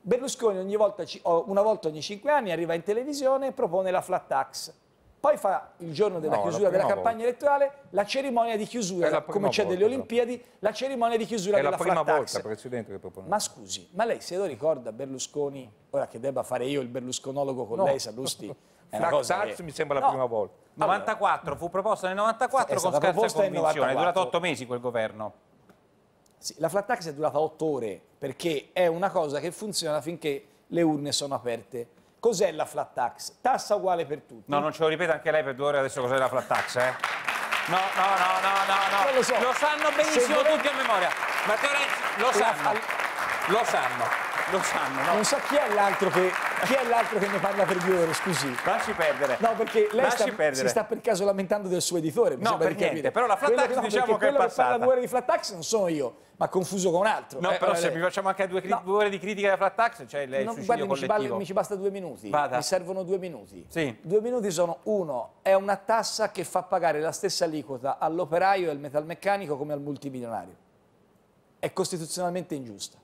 Berlusconi volta, una volta ogni cinque anni arriva in televisione e propone la flat tax. Poi fa il giorno della no, chiusura della campagna volta. elettorale la cerimonia di chiusura, come c'è delle Olimpiadi, la cerimonia di chiusura della flat tax. È la prima volta, Presidente, che propone. Ma scusi, ma lei se lo ricorda Berlusconi, ora che debba fare io il berlusconologo con no. lei, Salusti, Frank Sars mi sembra no. la prima volta. 94, fu proposta nel 94 con scarsa convinzione, è durato otto mesi quel governo. Sì, la flat tax è durata otto ore, perché è una cosa che funziona finché le urne sono aperte. Cos'è la flat tax? Tassa uguale per tutti. No, non ce lo ripete anche lei per due ore adesso cos'è la flat tax, eh? No, no, no, no, no, no. Lo, so. lo sanno benissimo volete... tutti a memoria. Matteo Renzi lo sanno. La... Lo sanno. Lo sanno, no? Non so chi è l'altro che, che, ne parla per due ore, scusi. Lasci perdere. No, perché lei sta, si sta per caso lamentando del suo editore. no, per niente, però la flat tax quello, no, diciamo che è passata. Quello che parla due ore di flat tax non sono io, ma confuso con un altro. No, eh, però se vi facciamo anche due, no. due, ore di critica della flat tax, cioè lei no, guardi, mi ci, mi ci basta due minuti. Vada. Mi servono due minuti. Sì. Due minuti sono uno, è una tassa che fa pagare la stessa aliquota all'operaio e al metalmeccanico come al multimilionario. È costituzionalmente ingiusta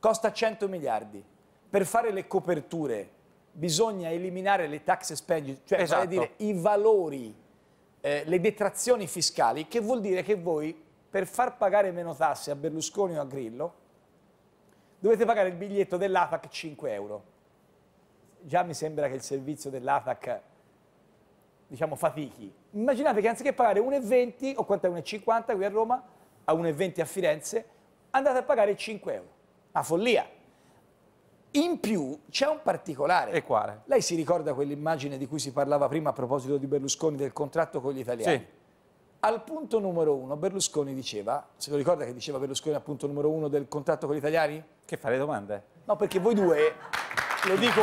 costa 100 miliardi. Per fare le coperture bisogna eliminare le tax expenditure, cioè esatto. vale dire, i valori, eh, le detrazioni fiscali, che vuol dire che voi per far pagare meno tasse a Berlusconi o a Grillo dovete pagare il biglietto dell'ATAC 5 euro. Già mi sembra che il servizio dell'ATAC diciamo fatichi. Immaginate che anziché pagare 1,20 o quanto è 1,50 qui a Roma, a 1,20 a Firenze, andate a pagare 5 euro. Una follia. In più c'è un particolare. E quale? Lei si ricorda quell'immagine di cui si parlava prima a proposito di Berlusconi del contratto con gli italiani? Sì. Al punto numero uno Berlusconi diceva, se lo ricorda che diceva Berlusconi al punto numero uno del contratto con gli italiani? Che fa le domande? No, perché voi due, lo dico,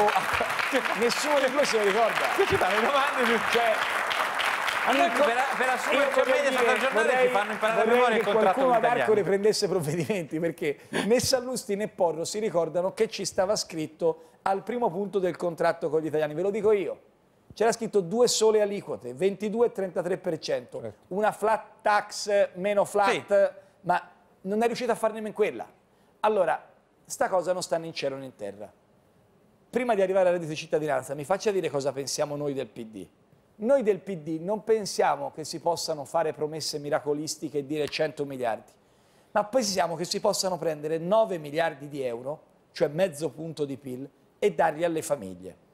nessuno di voi se lo ricorda. Che ci fa le domande? Cioè, allora, ecco, per, per la sua commedia ecco giornata ci fanno imparare a memoria il contratto qualcuno ad Arco Arcore prendesse provvedimenti perché né Sallusti né Porro si ricordano che ci stava scritto al primo punto del contratto con gli italiani, ve lo dico io. C'era scritto due sole aliquote, 22 e 33%, eh. Certo. una flat tax meno flat, sì. ma non è riuscito a farne nemmeno quella. Allora, sta cosa non sta né in cielo né in terra. Prima di arrivare alla reddito di cittadinanza, mi faccia dire cosa pensiamo noi del PD. Noi del PD non pensiamo che si possano fare promesse miracolistiche e dire 100 miliardi, ma pensiamo che si possano prendere 9 miliardi di euro, cioè mezzo punto di PIL, e darli alle famiglie.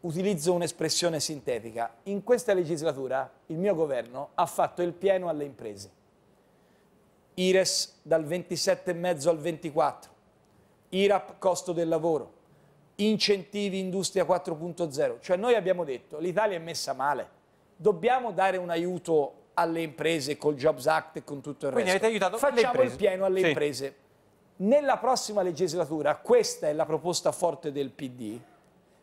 Utilizzo un'espressione sintetica. In questa legislatura il mio governo ha fatto il pieno alle imprese. IRES dal 27,5 al 24, IRAP costo del lavoro, incentivi industria 4.0. Cioè noi abbiamo detto l'Italia è messa male, dobbiamo dare un aiuto alle imprese col Jobs Act e con tutto il Quindi resto. avete aiutato Facciamo il pieno alle sì. imprese. Nella prossima legislatura, questa è la proposta forte del PD,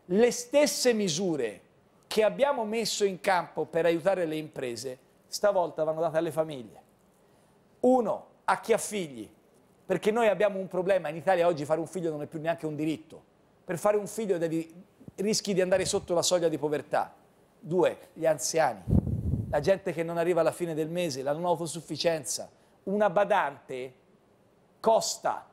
le stesse misure che abbiamo messo in campo per aiutare le imprese, stavolta vanno date alle famiglie. Uno, a chi ha figli, perché noi abbiamo un problema, in Italia oggi fare un figlio non è più neanche un diritto, per fare un figlio devi, rischi di andare sotto la soglia di povertà. Due, gli anziani, la gente che non arriva alla fine del mese, la non autosufficienza. Una badante costa.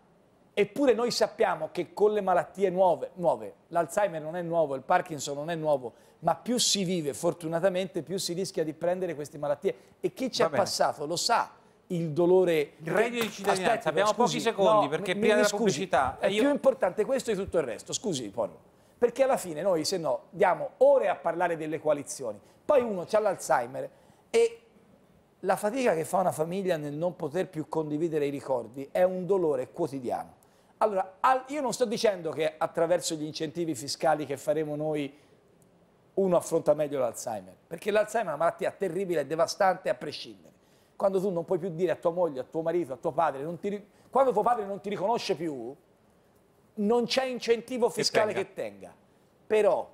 Eppure noi sappiamo che con le malattie nuove, nuove l'Alzheimer non è nuovo, il Parkinson non è nuovo, ma più si vive fortunatamente più si rischia di prendere queste malattie. E chi ci ha passato lo sa il dolore... reddito di cittadinanza, Aspetta, abbiamo scusi, pochi secondi no, perché prima della pubblicità... È eh, io... più importante questo di tutto il resto, scusi Porro. Perché alla fine noi, se no, diamo ore a parlare delle coalizioni, poi uno ha l'Alzheimer e la fatica che fa una famiglia nel non poter più condividere i ricordi è un dolore quotidiano. Allora, io non sto dicendo che attraverso gli incentivi fiscali che faremo noi uno affronta meglio l'Alzheimer, perché l'Alzheimer è una malattia terribile e devastante a prescindere quando tu non puoi più dire a tua moglie, a tuo marito, a tuo padre, ti, quando tuo padre non ti riconosce più, non c'è incentivo fiscale che tenga. Che tenga. Però,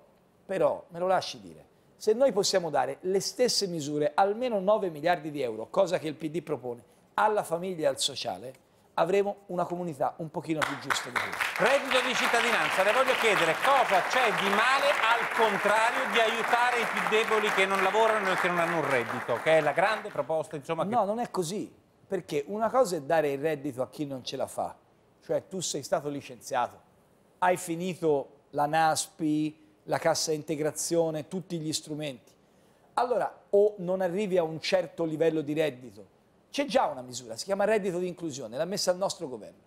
però, me lo lasci dire, se noi possiamo dare le stesse misure, almeno 9 miliardi di euro, cosa che il PD propone, alla famiglia e al sociale, avremo una comunità un pochino più giusta di questa. Reddito di cittadinanza, le voglio chiedere cosa c'è di male al contrario di aiutare i più deboli che non lavorano e che non hanno un reddito, che è la grande proposta insomma. Che... No, non è così, perché una cosa è dare il reddito a chi non ce la fa, cioè tu sei stato licenziato, hai finito la NASPI, la cassa integrazione, tutti gli strumenti. Allora o non arrivi a un certo livello di reddito c'è già una misura, si chiama reddito di inclusione, l'ha messa il nostro governo.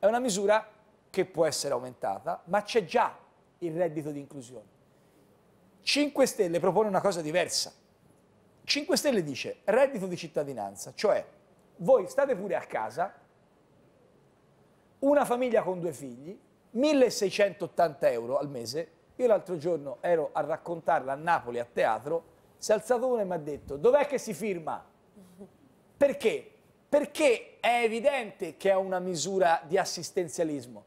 È una misura che può essere aumentata, ma c'è già il reddito di inclusione. 5 Stelle propone una cosa diversa. 5 Stelle dice reddito di cittadinanza, cioè voi state pure a casa, una famiglia con due figli, 1680 euro al mese. Io l'altro giorno ero a raccontarla a Napoli a teatro, si è alzato uno e mi ha detto dov'è che si firma? Perché? Perché è evidente che è una misura di assistenzialismo,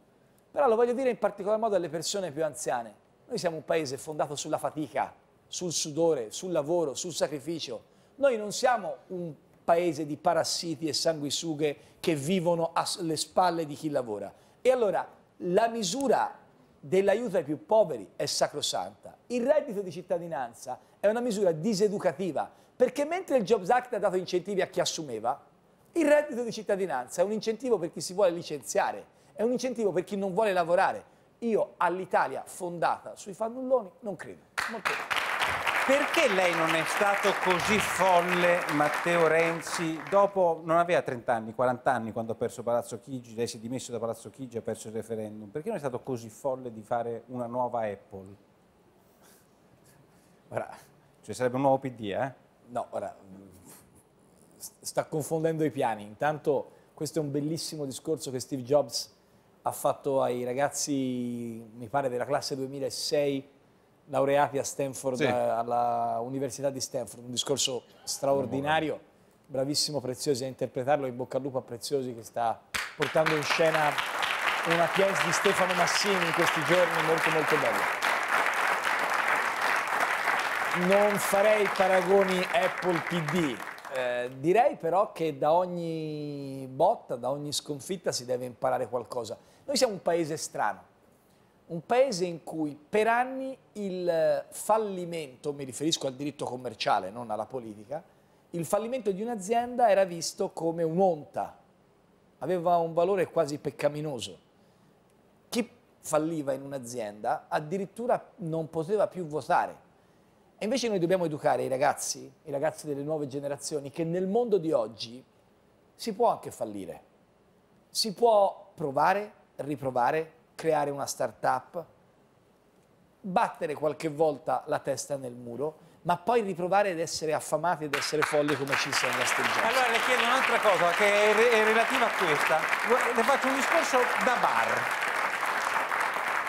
però lo voglio dire in particolar modo alle persone più anziane. Noi siamo un paese fondato sulla fatica, sul sudore, sul lavoro, sul sacrificio. Noi non siamo un paese di parassiti e sanguisughe che vivono alle spalle di chi lavora. E allora la misura dell'aiuto ai più poveri è sacrosanta. Il reddito di cittadinanza è una misura diseducativa perché mentre il Jobs Act ha dato incentivi a chi assumeva, il reddito di cittadinanza è un incentivo per chi si vuole licenziare, è un incentivo per chi non vuole lavorare. Io all'Italia fondata sui fannulloni non credo. Molto perché lei non è stato così folle, Matteo Renzi, dopo, non aveva 30 anni, 40 anni quando ha perso Palazzo Chigi, lei si è dimesso da Palazzo Chigi e ha perso il referendum, perché non è stato così folle di fare una nuova Apple? Ora, ci cioè sarebbe un nuovo PD, eh? No, ora, mm, sta confondendo i piani. Intanto questo è un bellissimo discorso che Steve Jobs ha fatto ai ragazzi, mi pare, della classe 2006 laureati a Stanford, sì. alla Università di Stanford, un discorso straordinario, bravissimo Preziosi a interpretarlo, in bocca al lupo a Preziosi che sta portando in scena una pièce di Stefano Massini in questi giorni, molto molto bella non farei paragoni Apple PD. Eh, direi però che da ogni botta, da ogni sconfitta si deve imparare qualcosa. Noi siamo un paese strano, un paese in cui per anni il fallimento, mi riferisco al diritto commerciale, non alla politica, il fallimento di un'azienda era visto come un'onta, aveva un valore quasi peccaminoso. Chi falliva in un'azienda addirittura non poteva più votare e invece noi dobbiamo educare i ragazzi, i ragazzi delle nuove generazioni, che nel mondo di oggi si può anche fallire. Si può provare, riprovare, creare una start-up, battere qualche volta la testa nel muro, ma poi riprovare ad essere affamati ed essere folli come ci siamo gasteggiati. Allora le chiedo un'altra cosa che è, relativa a questa. Le faccio un discorso da bar.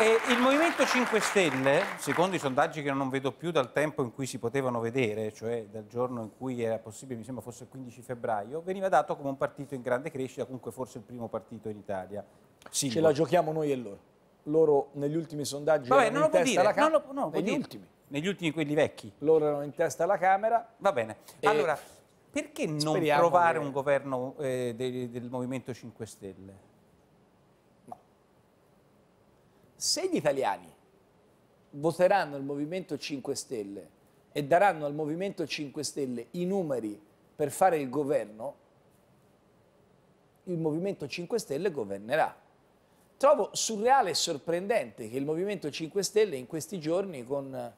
E il Movimento 5 Stelle, secondo i sondaggi che non vedo più dal tempo in cui si potevano vedere, cioè dal giorno in cui era possibile, mi sembra fosse il 15 febbraio, veniva dato come un partito in grande crescita, comunque forse il primo partito in Italia. Silvo. Ce la giochiamo noi e loro. Loro negli ultimi sondaggi Vabbè, non in testa dire, alla Camera. No, negli ultimi. Negli ultimi quelli vecchi. Loro erano in testa alla Camera. Va bene. Allora, perché non Speriamo provare che... un governo eh, del, del Movimento 5 Stelle? se gli italiani voteranno il Movimento 5 Stelle e daranno al Movimento 5 Stelle i numeri per fare il governo, il Movimento 5 Stelle governerà. Trovo surreale e sorprendente che il Movimento 5 Stelle in questi giorni con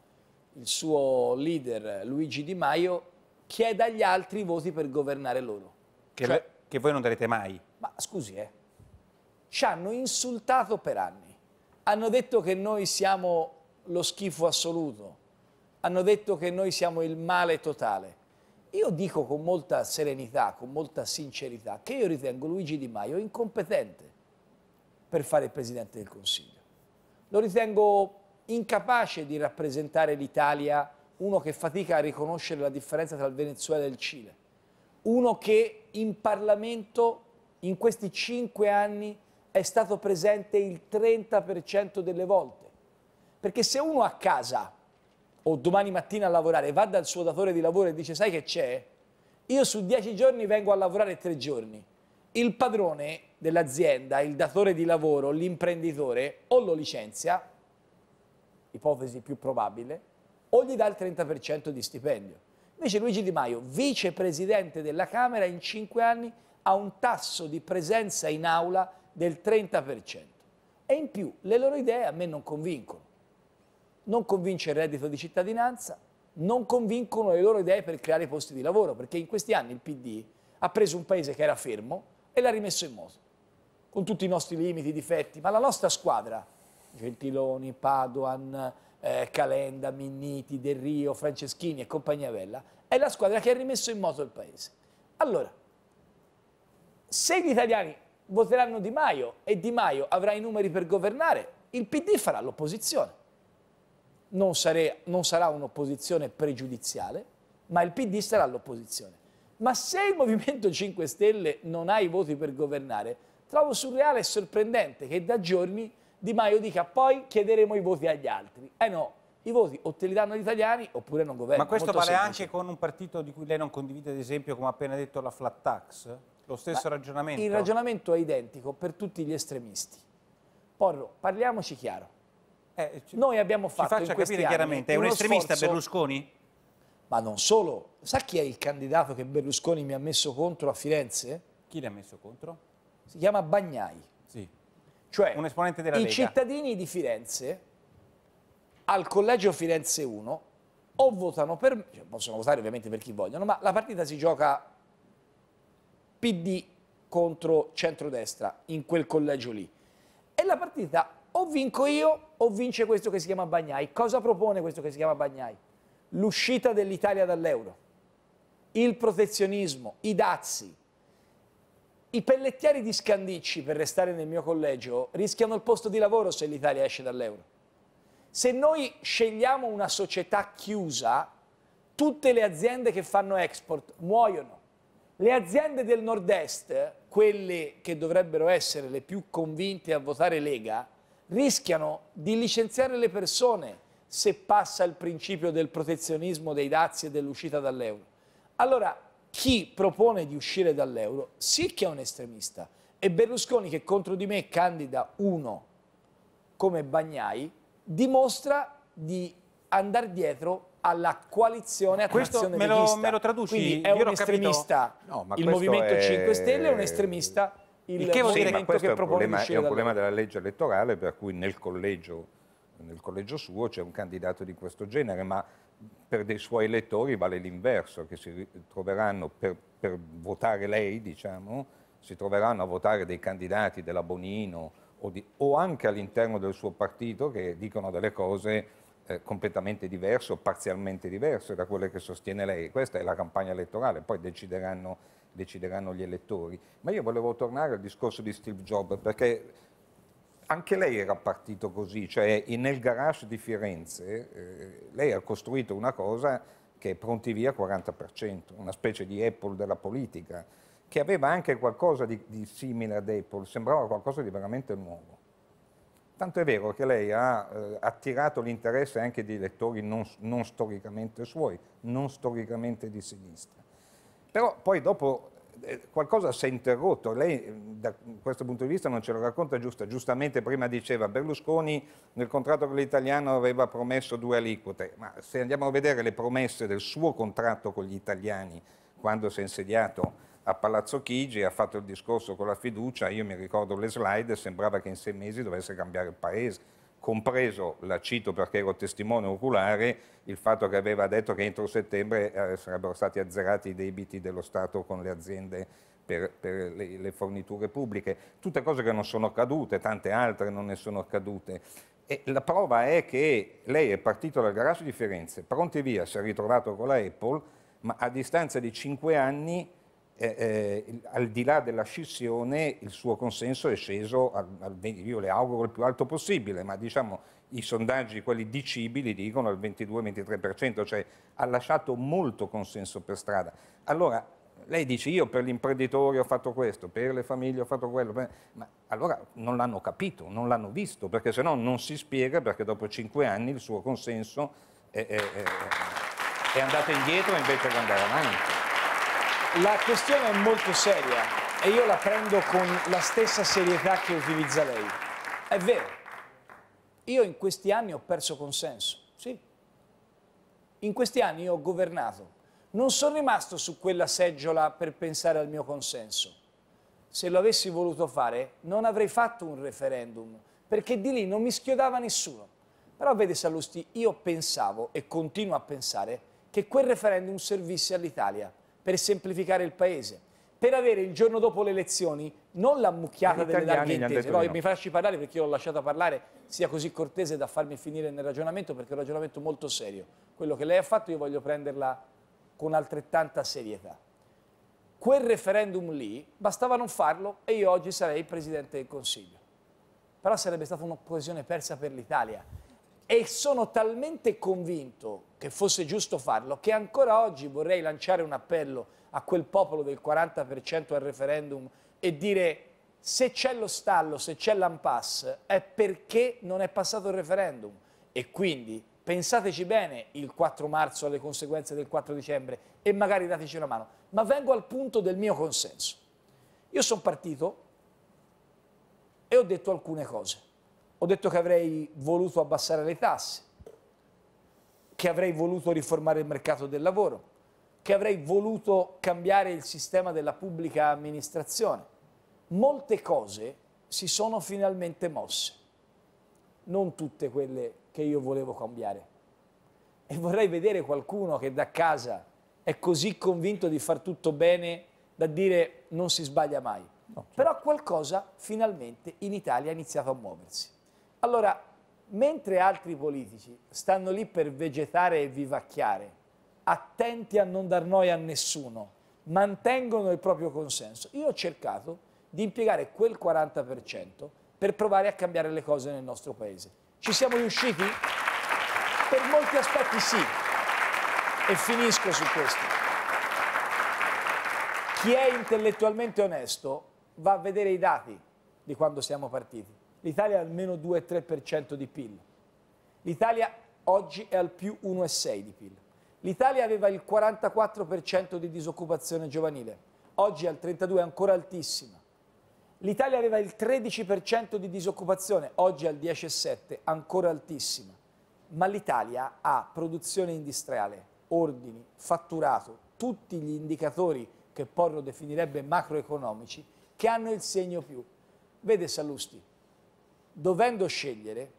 il suo leader Luigi Di Maio chieda agli altri i voti per governare loro. Che, cioè, che voi non darete mai. Ma scusi, eh. Ci hanno insultato per anni hanno detto che noi siamo lo schifo assoluto, hanno detto che noi siamo il male totale. Io dico con molta serenità, con molta sincerità, che io ritengo Luigi Di Maio incompetente per fare il Presidente del Consiglio. Lo ritengo incapace di rappresentare l'Italia, uno che fatica a riconoscere la differenza tra il Venezuela e il Cile, uno che in Parlamento in questi cinque anni è stato presente il 30% delle volte. Perché se uno a casa o domani mattina a lavorare va dal suo datore di lavoro e dice sai che c'è? Io su 10 giorni vengo a lavorare 3 giorni. Il padrone dell'azienda, il datore di lavoro, l'imprenditore o lo licenzia, ipotesi più probabile, o gli dà il 30% di stipendio. Invece Luigi Di Maio, vicepresidente della Camera, in 5 anni ha un tasso di presenza in aula del 30%. E in più le loro idee a me non convincono. Non convince il reddito di cittadinanza, non convincono le loro idee per creare posti di lavoro, perché in questi anni il PD ha preso un paese che era fermo e l'ha rimesso in moto, con tutti i nostri limiti, i difetti, ma la nostra squadra, Gentiloni, Padoan, eh, Calenda, Minniti, Del Rio, Franceschini e compagnia bella, è la squadra che ha rimesso in moto il paese. Allora, se gli italiani voteranno Di Maio e Di Maio avrà i numeri per governare, il PD farà l'opposizione. Non, non, sarà un'opposizione pregiudiziale, ma il PD sarà l'opposizione. Ma se il Movimento 5 Stelle non ha i voti per governare, trovo surreale e sorprendente che da giorni Di Maio dica poi chiederemo i voti agli altri. Eh no, i voti o te li danno gli italiani oppure non governano. Ma questo Molto vale semplice. anche con un partito di cui lei non condivide, ad esempio, come ha appena detto, la flat tax? Lo stesso Ma ragionamento. Il ragionamento è identico per tutti gli estremisti. Porro, parliamoci chiaro. Eh, ci, Noi abbiamo fatto ci faccia capire chiaramente, è un estremista sforzo... Berlusconi? Ma non solo. Sa chi è il candidato che Berlusconi mi ha messo contro a Firenze? Chi l'ha messo contro? Si chiama Bagnai. Sì. Cioè, un esponente della i Lega. cittadini di Firenze al collegio Firenze 1 o votano per me, cioè possono votare ovviamente per chi vogliono, ma la partita si gioca PD contro centrodestra in quel collegio lì. E la partita o vinco io o vince questo che si chiama Bagnai. Cosa propone questo che si chiama Bagnai? L'uscita dell'Italia dall'euro, il protezionismo, i dazi. I pellettieri di Scandicci, per restare nel mio collegio, rischiano il posto di lavoro se l'Italia esce dall'euro. Se noi scegliamo una società chiusa, tutte le aziende che fanno export muoiono le aziende del nord-est, quelle che dovrebbero essere le più convinte a votare Lega, rischiano di licenziare le persone se passa il principio del protezionismo dei dazi e dell'uscita dall'euro. Allora, chi propone di uscire dall'euro sì che è un estremista e Berlusconi che contro di me candida uno come Bagnai dimostra di andare dietro alla coalizione a Questo me lo, me lo, traduci? Quindi è Io un estremista no, il Movimento è... 5 Stelle è un estremista il, il che vuol dire sì, che è un problema, è un problema della legge elettorale per cui nel collegio, nel collegio suo c'è un candidato di questo genere, ma per dei suoi elettori vale l'inverso, che si troveranno per, per votare lei, diciamo, si troveranno a votare dei candidati della Bonino o, di, o anche all'interno del suo partito che dicono delle cose eh, completamente diverso, parzialmente diverso da quelle che sostiene lei. Questa è la campagna elettorale, poi decideranno, decideranno gli elettori. Ma io volevo tornare al discorso di Steve Jobs, perché anche lei era partito così, cioè nel garage di Firenze eh, lei ha costruito una cosa che è pronti via 40%, una specie di Apple della politica, che aveva anche qualcosa di, di simile ad Apple, sembrava qualcosa di veramente nuovo. Tanto è vero che lei ha eh, attirato l'interesse anche di lettori non, non storicamente suoi, non storicamente di sinistra. Però poi dopo eh, qualcosa si è interrotto, lei da questo punto di vista non ce lo racconta giusta, giustamente prima diceva Berlusconi nel contratto con l'italiano aveva promesso due aliquote, ma se andiamo a vedere le promesse del suo contratto con gli italiani quando si è insediato a Palazzo Chigi, ha fatto il discorso con la fiducia, io mi ricordo le slide, sembrava che in sei mesi dovesse cambiare il paese, compreso, la cito perché ero testimone oculare, il fatto che aveva detto che entro settembre eh, sarebbero stati azzerati i debiti dello Stato con le aziende per, per le, le, forniture pubbliche, tutte cose che non sono accadute, tante altre non ne sono accadute. E la prova è che lei è partito dal garage di Firenze, pronti via, si è ritrovato con la Apple, ma a distanza di cinque anni eh, eh, al di là della scissione il suo consenso è sceso, al, al, io le auguro il più alto possibile, ma diciamo i sondaggi, quelli dicibili, dicono al 22-23%, cioè ha lasciato molto consenso per strada. Allora, lei dice io per gli imprenditori ho fatto questo, per le famiglie ho fatto quello, per... ma allora non l'hanno capito, non l'hanno visto, perché se no non si spiega perché dopo cinque anni il suo consenso è, è, è, è andato indietro invece che andare avanti. La questione è molto seria e io la prendo con la stessa serietà che utilizza lei. È vero, io in questi anni ho perso consenso, sì. In questi anni ho governato. Non sono rimasto su quella seggiola per pensare al mio consenso. Se lo avessi voluto fare, non avrei fatto un referendum, perché di lì non mi schiodava nessuno. Però vede Salusti, io pensavo e continuo a pensare che quel referendum servisse all'Italia per semplificare il Paese, per avere il giorno dopo le elezioni non l'ammucchiata delle larghe intese. No, no. Mi facci parlare perché io l'ho lasciata parlare, sia così cortese da farmi finire nel ragionamento, perché è un ragionamento molto serio. Quello che lei ha fatto io voglio prenderla con altrettanta serietà. Quel referendum lì bastava non farlo e io oggi sarei il Presidente del Consiglio. Però sarebbe stata un'occasione persa per l'Italia e sono talmente convinto che fosse giusto farlo che ancora oggi vorrei lanciare un appello a quel popolo del 40% al referendum e dire se c'è lo stallo, se c'è l'unpass è perché non è passato il referendum. E quindi pensateci bene il 4 marzo alle conseguenze del 4 dicembre e magari dateci una mano. Ma vengo al punto del mio consenso. Io sono partito e ho detto alcune cose. Ho detto che avrei voluto abbassare le tasse, che avrei voluto riformare il mercato del lavoro, che avrei voluto cambiare il sistema della pubblica amministrazione. Molte cose si sono finalmente mosse, non tutte quelle che io volevo cambiare. E vorrei vedere qualcuno che da casa è così convinto di far tutto bene da dire non si sbaglia mai. Okay. Certo. Però qualcosa finalmente in Italia ha iniziato a muoversi. Allora, mentre altri politici stanno lì per vegetare e vivacchiare, attenti a non dar noia a nessuno, mantengono il proprio consenso, io ho cercato di impiegare quel 40% per provare a cambiare le cose nel nostro paese. Ci siamo riusciti? Per molti aspetti sì. E finisco su questo. Chi è intellettualmente onesto va a vedere i dati di quando siamo partiti l'Italia è al meno 2-3% di PIL. L'Italia oggi è al più 1,6 di PIL. L'Italia aveva il 44% di disoccupazione giovanile, oggi è al 32, è ancora altissima. L'Italia aveva il 13% di disoccupazione, oggi è al 10,7% ancora altissima. Ma l'Italia ha produzione industriale, ordini, fatturato, tutti gli indicatori che Porro definirebbe macroeconomici, che hanno il segno più. Vede Sallusti, dovendo scegliere,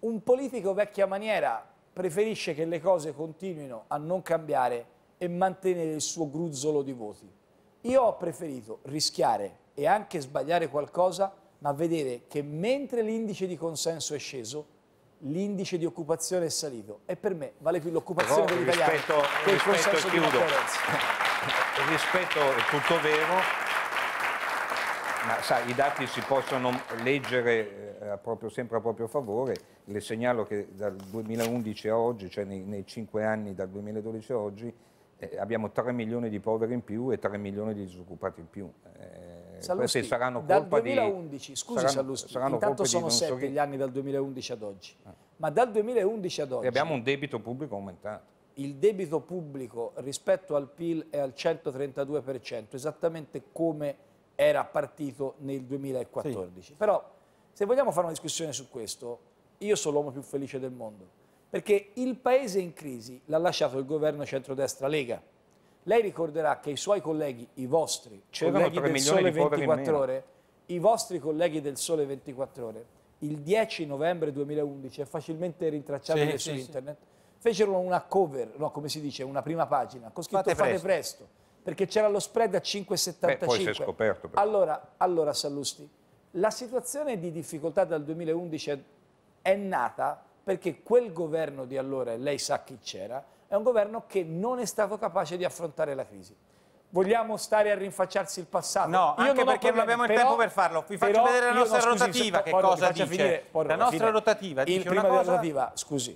un politico vecchia maniera preferisce che le cose continuino a non cambiare e mantenere il suo gruzzolo di voti. Io ho preferito rischiare e anche sbagliare qualcosa, ma vedere che mentre l'indice di consenso è sceso, l'indice di occupazione è salito. E per me vale più l'occupazione degli italiani che il consenso di rispetto è tutto vero, ma sai, i dati si possono leggere eh, a proprio, sempre a proprio favore. Le segnalo che dal 2011 a oggi, cioè nei, nei 5 anni dal 2012 a oggi, eh, abbiamo 3 milioni di poveri in più e 3 milioni di disoccupati in più. Eh, Sallusti, saranno colpa dal 2011, di, scusi saranno, Sallusti, saranno intanto sono 7 gli anni dal 2011 ad oggi, ah. ma dal 2011 ad oggi... E abbiamo un debito pubblico aumentato il debito pubblico rispetto al PIL è al 132%, esattamente come era partito nel 2014. Sì. Però se vogliamo fare una discussione su questo, io sono l'uomo più felice del mondo, perché il paese in crisi l'ha lasciato il governo centrodestra Lega. Lei ricorderà che i suoi colleghi, i vostri colleghi del Sole 24 Ore, i vostri colleghi del Sole 24 Ore, il 10 novembre 2011, è facilmente rintracciabile sì, su sì, internet, fecero una cover, no, come si dice, una prima pagina, con scritto fate, fate presto. presto perché c'era lo spread a 5,75. Beh, poi si è scoperto. Però. Allora, allora, Sallusti, la situazione di difficoltà dal 2011 è nata perché quel governo di allora, e lei sa chi c'era, è un governo che non è stato capace di affrontare la crisi. Vogliamo stare a rinfacciarsi il passato? No, io anche non perché problemi, non abbiamo il però, tempo per farlo. Vi faccio vedere la nostra no, scusi, rotativa, che cosa dice. Finire, la nostra rotativa il dice prima una cosa... rotativa, scusi,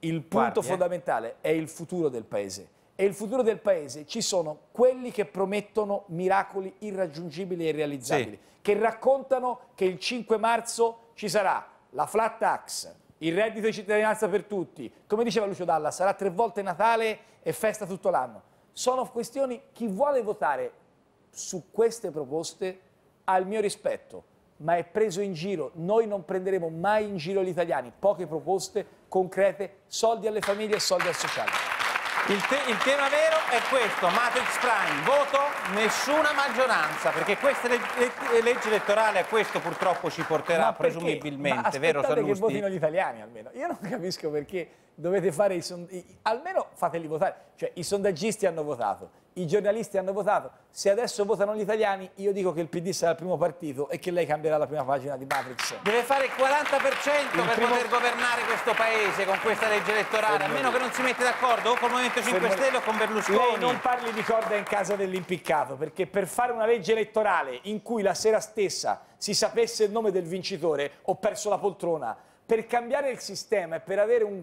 il punto Guardi, eh. fondamentale eh. è il futuro del Paese e il futuro del paese ci sono quelli che promettono miracoli irraggiungibili e irrealizzabili, sì. che raccontano che il 5 marzo ci sarà la flat tax, il reddito di cittadinanza per tutti, come diceva Lucio Dalla, sarà tre volte Natale e festa tutto l'anno. Sono questioni, chi vuole votare su queste proposte ha il mio rispetto, ma è preso in giro. Noi non prenderemo mai in giro gli italiani. Poche proposte concrete, soldi alle famiglie e soldi al sociale. Il, te il, tema vero è questo, Matrix Prime, voto, nessuna maggioranza, perché questa le le legge elettorale a questo purtroppo ci porterà Ma presumibilmente, Ma vero Sallusti? che votino gli italiani almeno, io non capisco perché dovete fare i sondaggi, almeno fateli votare, cioè i sondaggisti hanno votato, i giornalisti hanno votato, se adesso votano gli italiani io dico che il PD sarà il primo partito e che lei cambierà la prima pagina di Matrix. Deve fare il 40% il per primo... poter governare questo paese con questa legge elettorale, a meno che non si mette d'accordo o col Movimento 5 Fermo. Stelle o con Berlusconi. Lei non parli di corda in casa dell'impiccato, perché per fare una legge elettorale in cui la sera stessa si sapesse il nome del vincitore ho perso la poltrona, per cambiare il sistema e per avere un,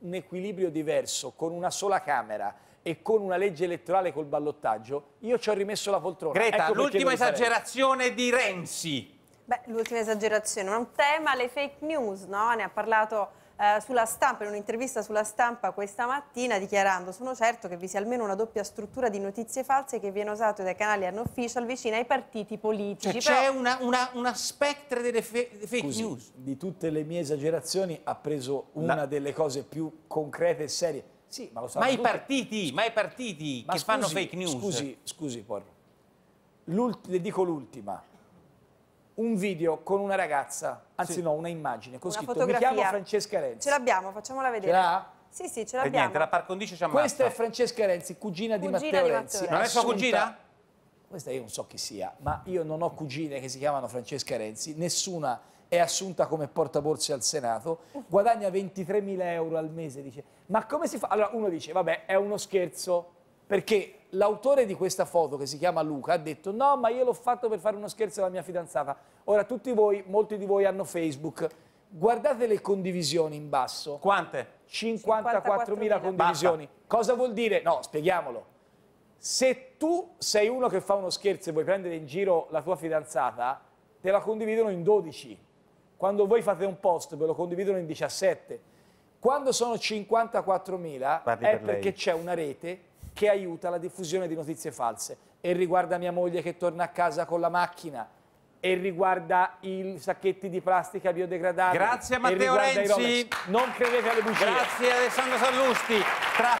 un equilibrio diverso con una sola Camera e con una legge elettorale col ballottaggio, io ci ho rimesso la poltrona. Greta, ecco l'ultima esagerazione di Renzi. Beh, l'ultima esagerazione, un tema, le fake news, no? Ne ha parlato eh, sulla stampa, in un'intervista sulla stampa questa mattina, dichiarando sono certo che vi sia almeno una doppia struttura di notizie false che viene usato dai canali unofficial vicino ai partiti politici. Cioè, Però... C'è una, una, una, spectra delle fake Scusi, news. Di tutte le mie esagerazioni ha preso una no. delle cose più concrete e serie sì, ma, lo ma i partiti, ma i partiti ma che scusi, fanno fake news. Scusi, scusi Porro. Le dico l'ultima. Un video con una ragazza, anzi sì. no, una immagine con una scritto fotografia. mi chiamo Francesca Renzi. Ce l'abbiamo, facciamola vedere. Ce l'ha? Sì, sì, ce l'abbiamo. E niente, la par condicio ci Questa è Francesca Renzi, cugina, cugina di Matteo, di Matteo Renzi. Non è sua cugina? Questa io non so chi sia, ma io non ho cugine che si chiamano Francesca Renzi, nessuna è assunta come portaborse al Senato, guadagna 23.000 euro al mese, dice, ma come si fa? Allora uno dice, vabbè, è uno scherzo, perché l'autore di questa foto, che si chiama Luca, ha detto, no, ma io l'ho fatto per fare uno scherzo alla mia fidanzata. Ora, tutti voi, molti di voi hanno Facebook, guardate le condivisioni in basso. Quante? 54.000 54 condivisioni. Basta. Cosa vuol dire? No, spieghiamolo. Se tu sei uno che fa uno scherzo e vuoi prendere in giro la tua fidanzata, te la condividono in 12 quando voi fate un post ve lo condividono in 17. Quando sono 54.000 è per perché c'è una rete che aiuta la diffusione di notizie false e riguarda mia moglie che torna a casa con la macchina e riguarda i sacchetti di plastica biodegradabili. Grazie a Matteo Renzi. Non credete alle bugie. Grazie Alessandro Sallusti. Tra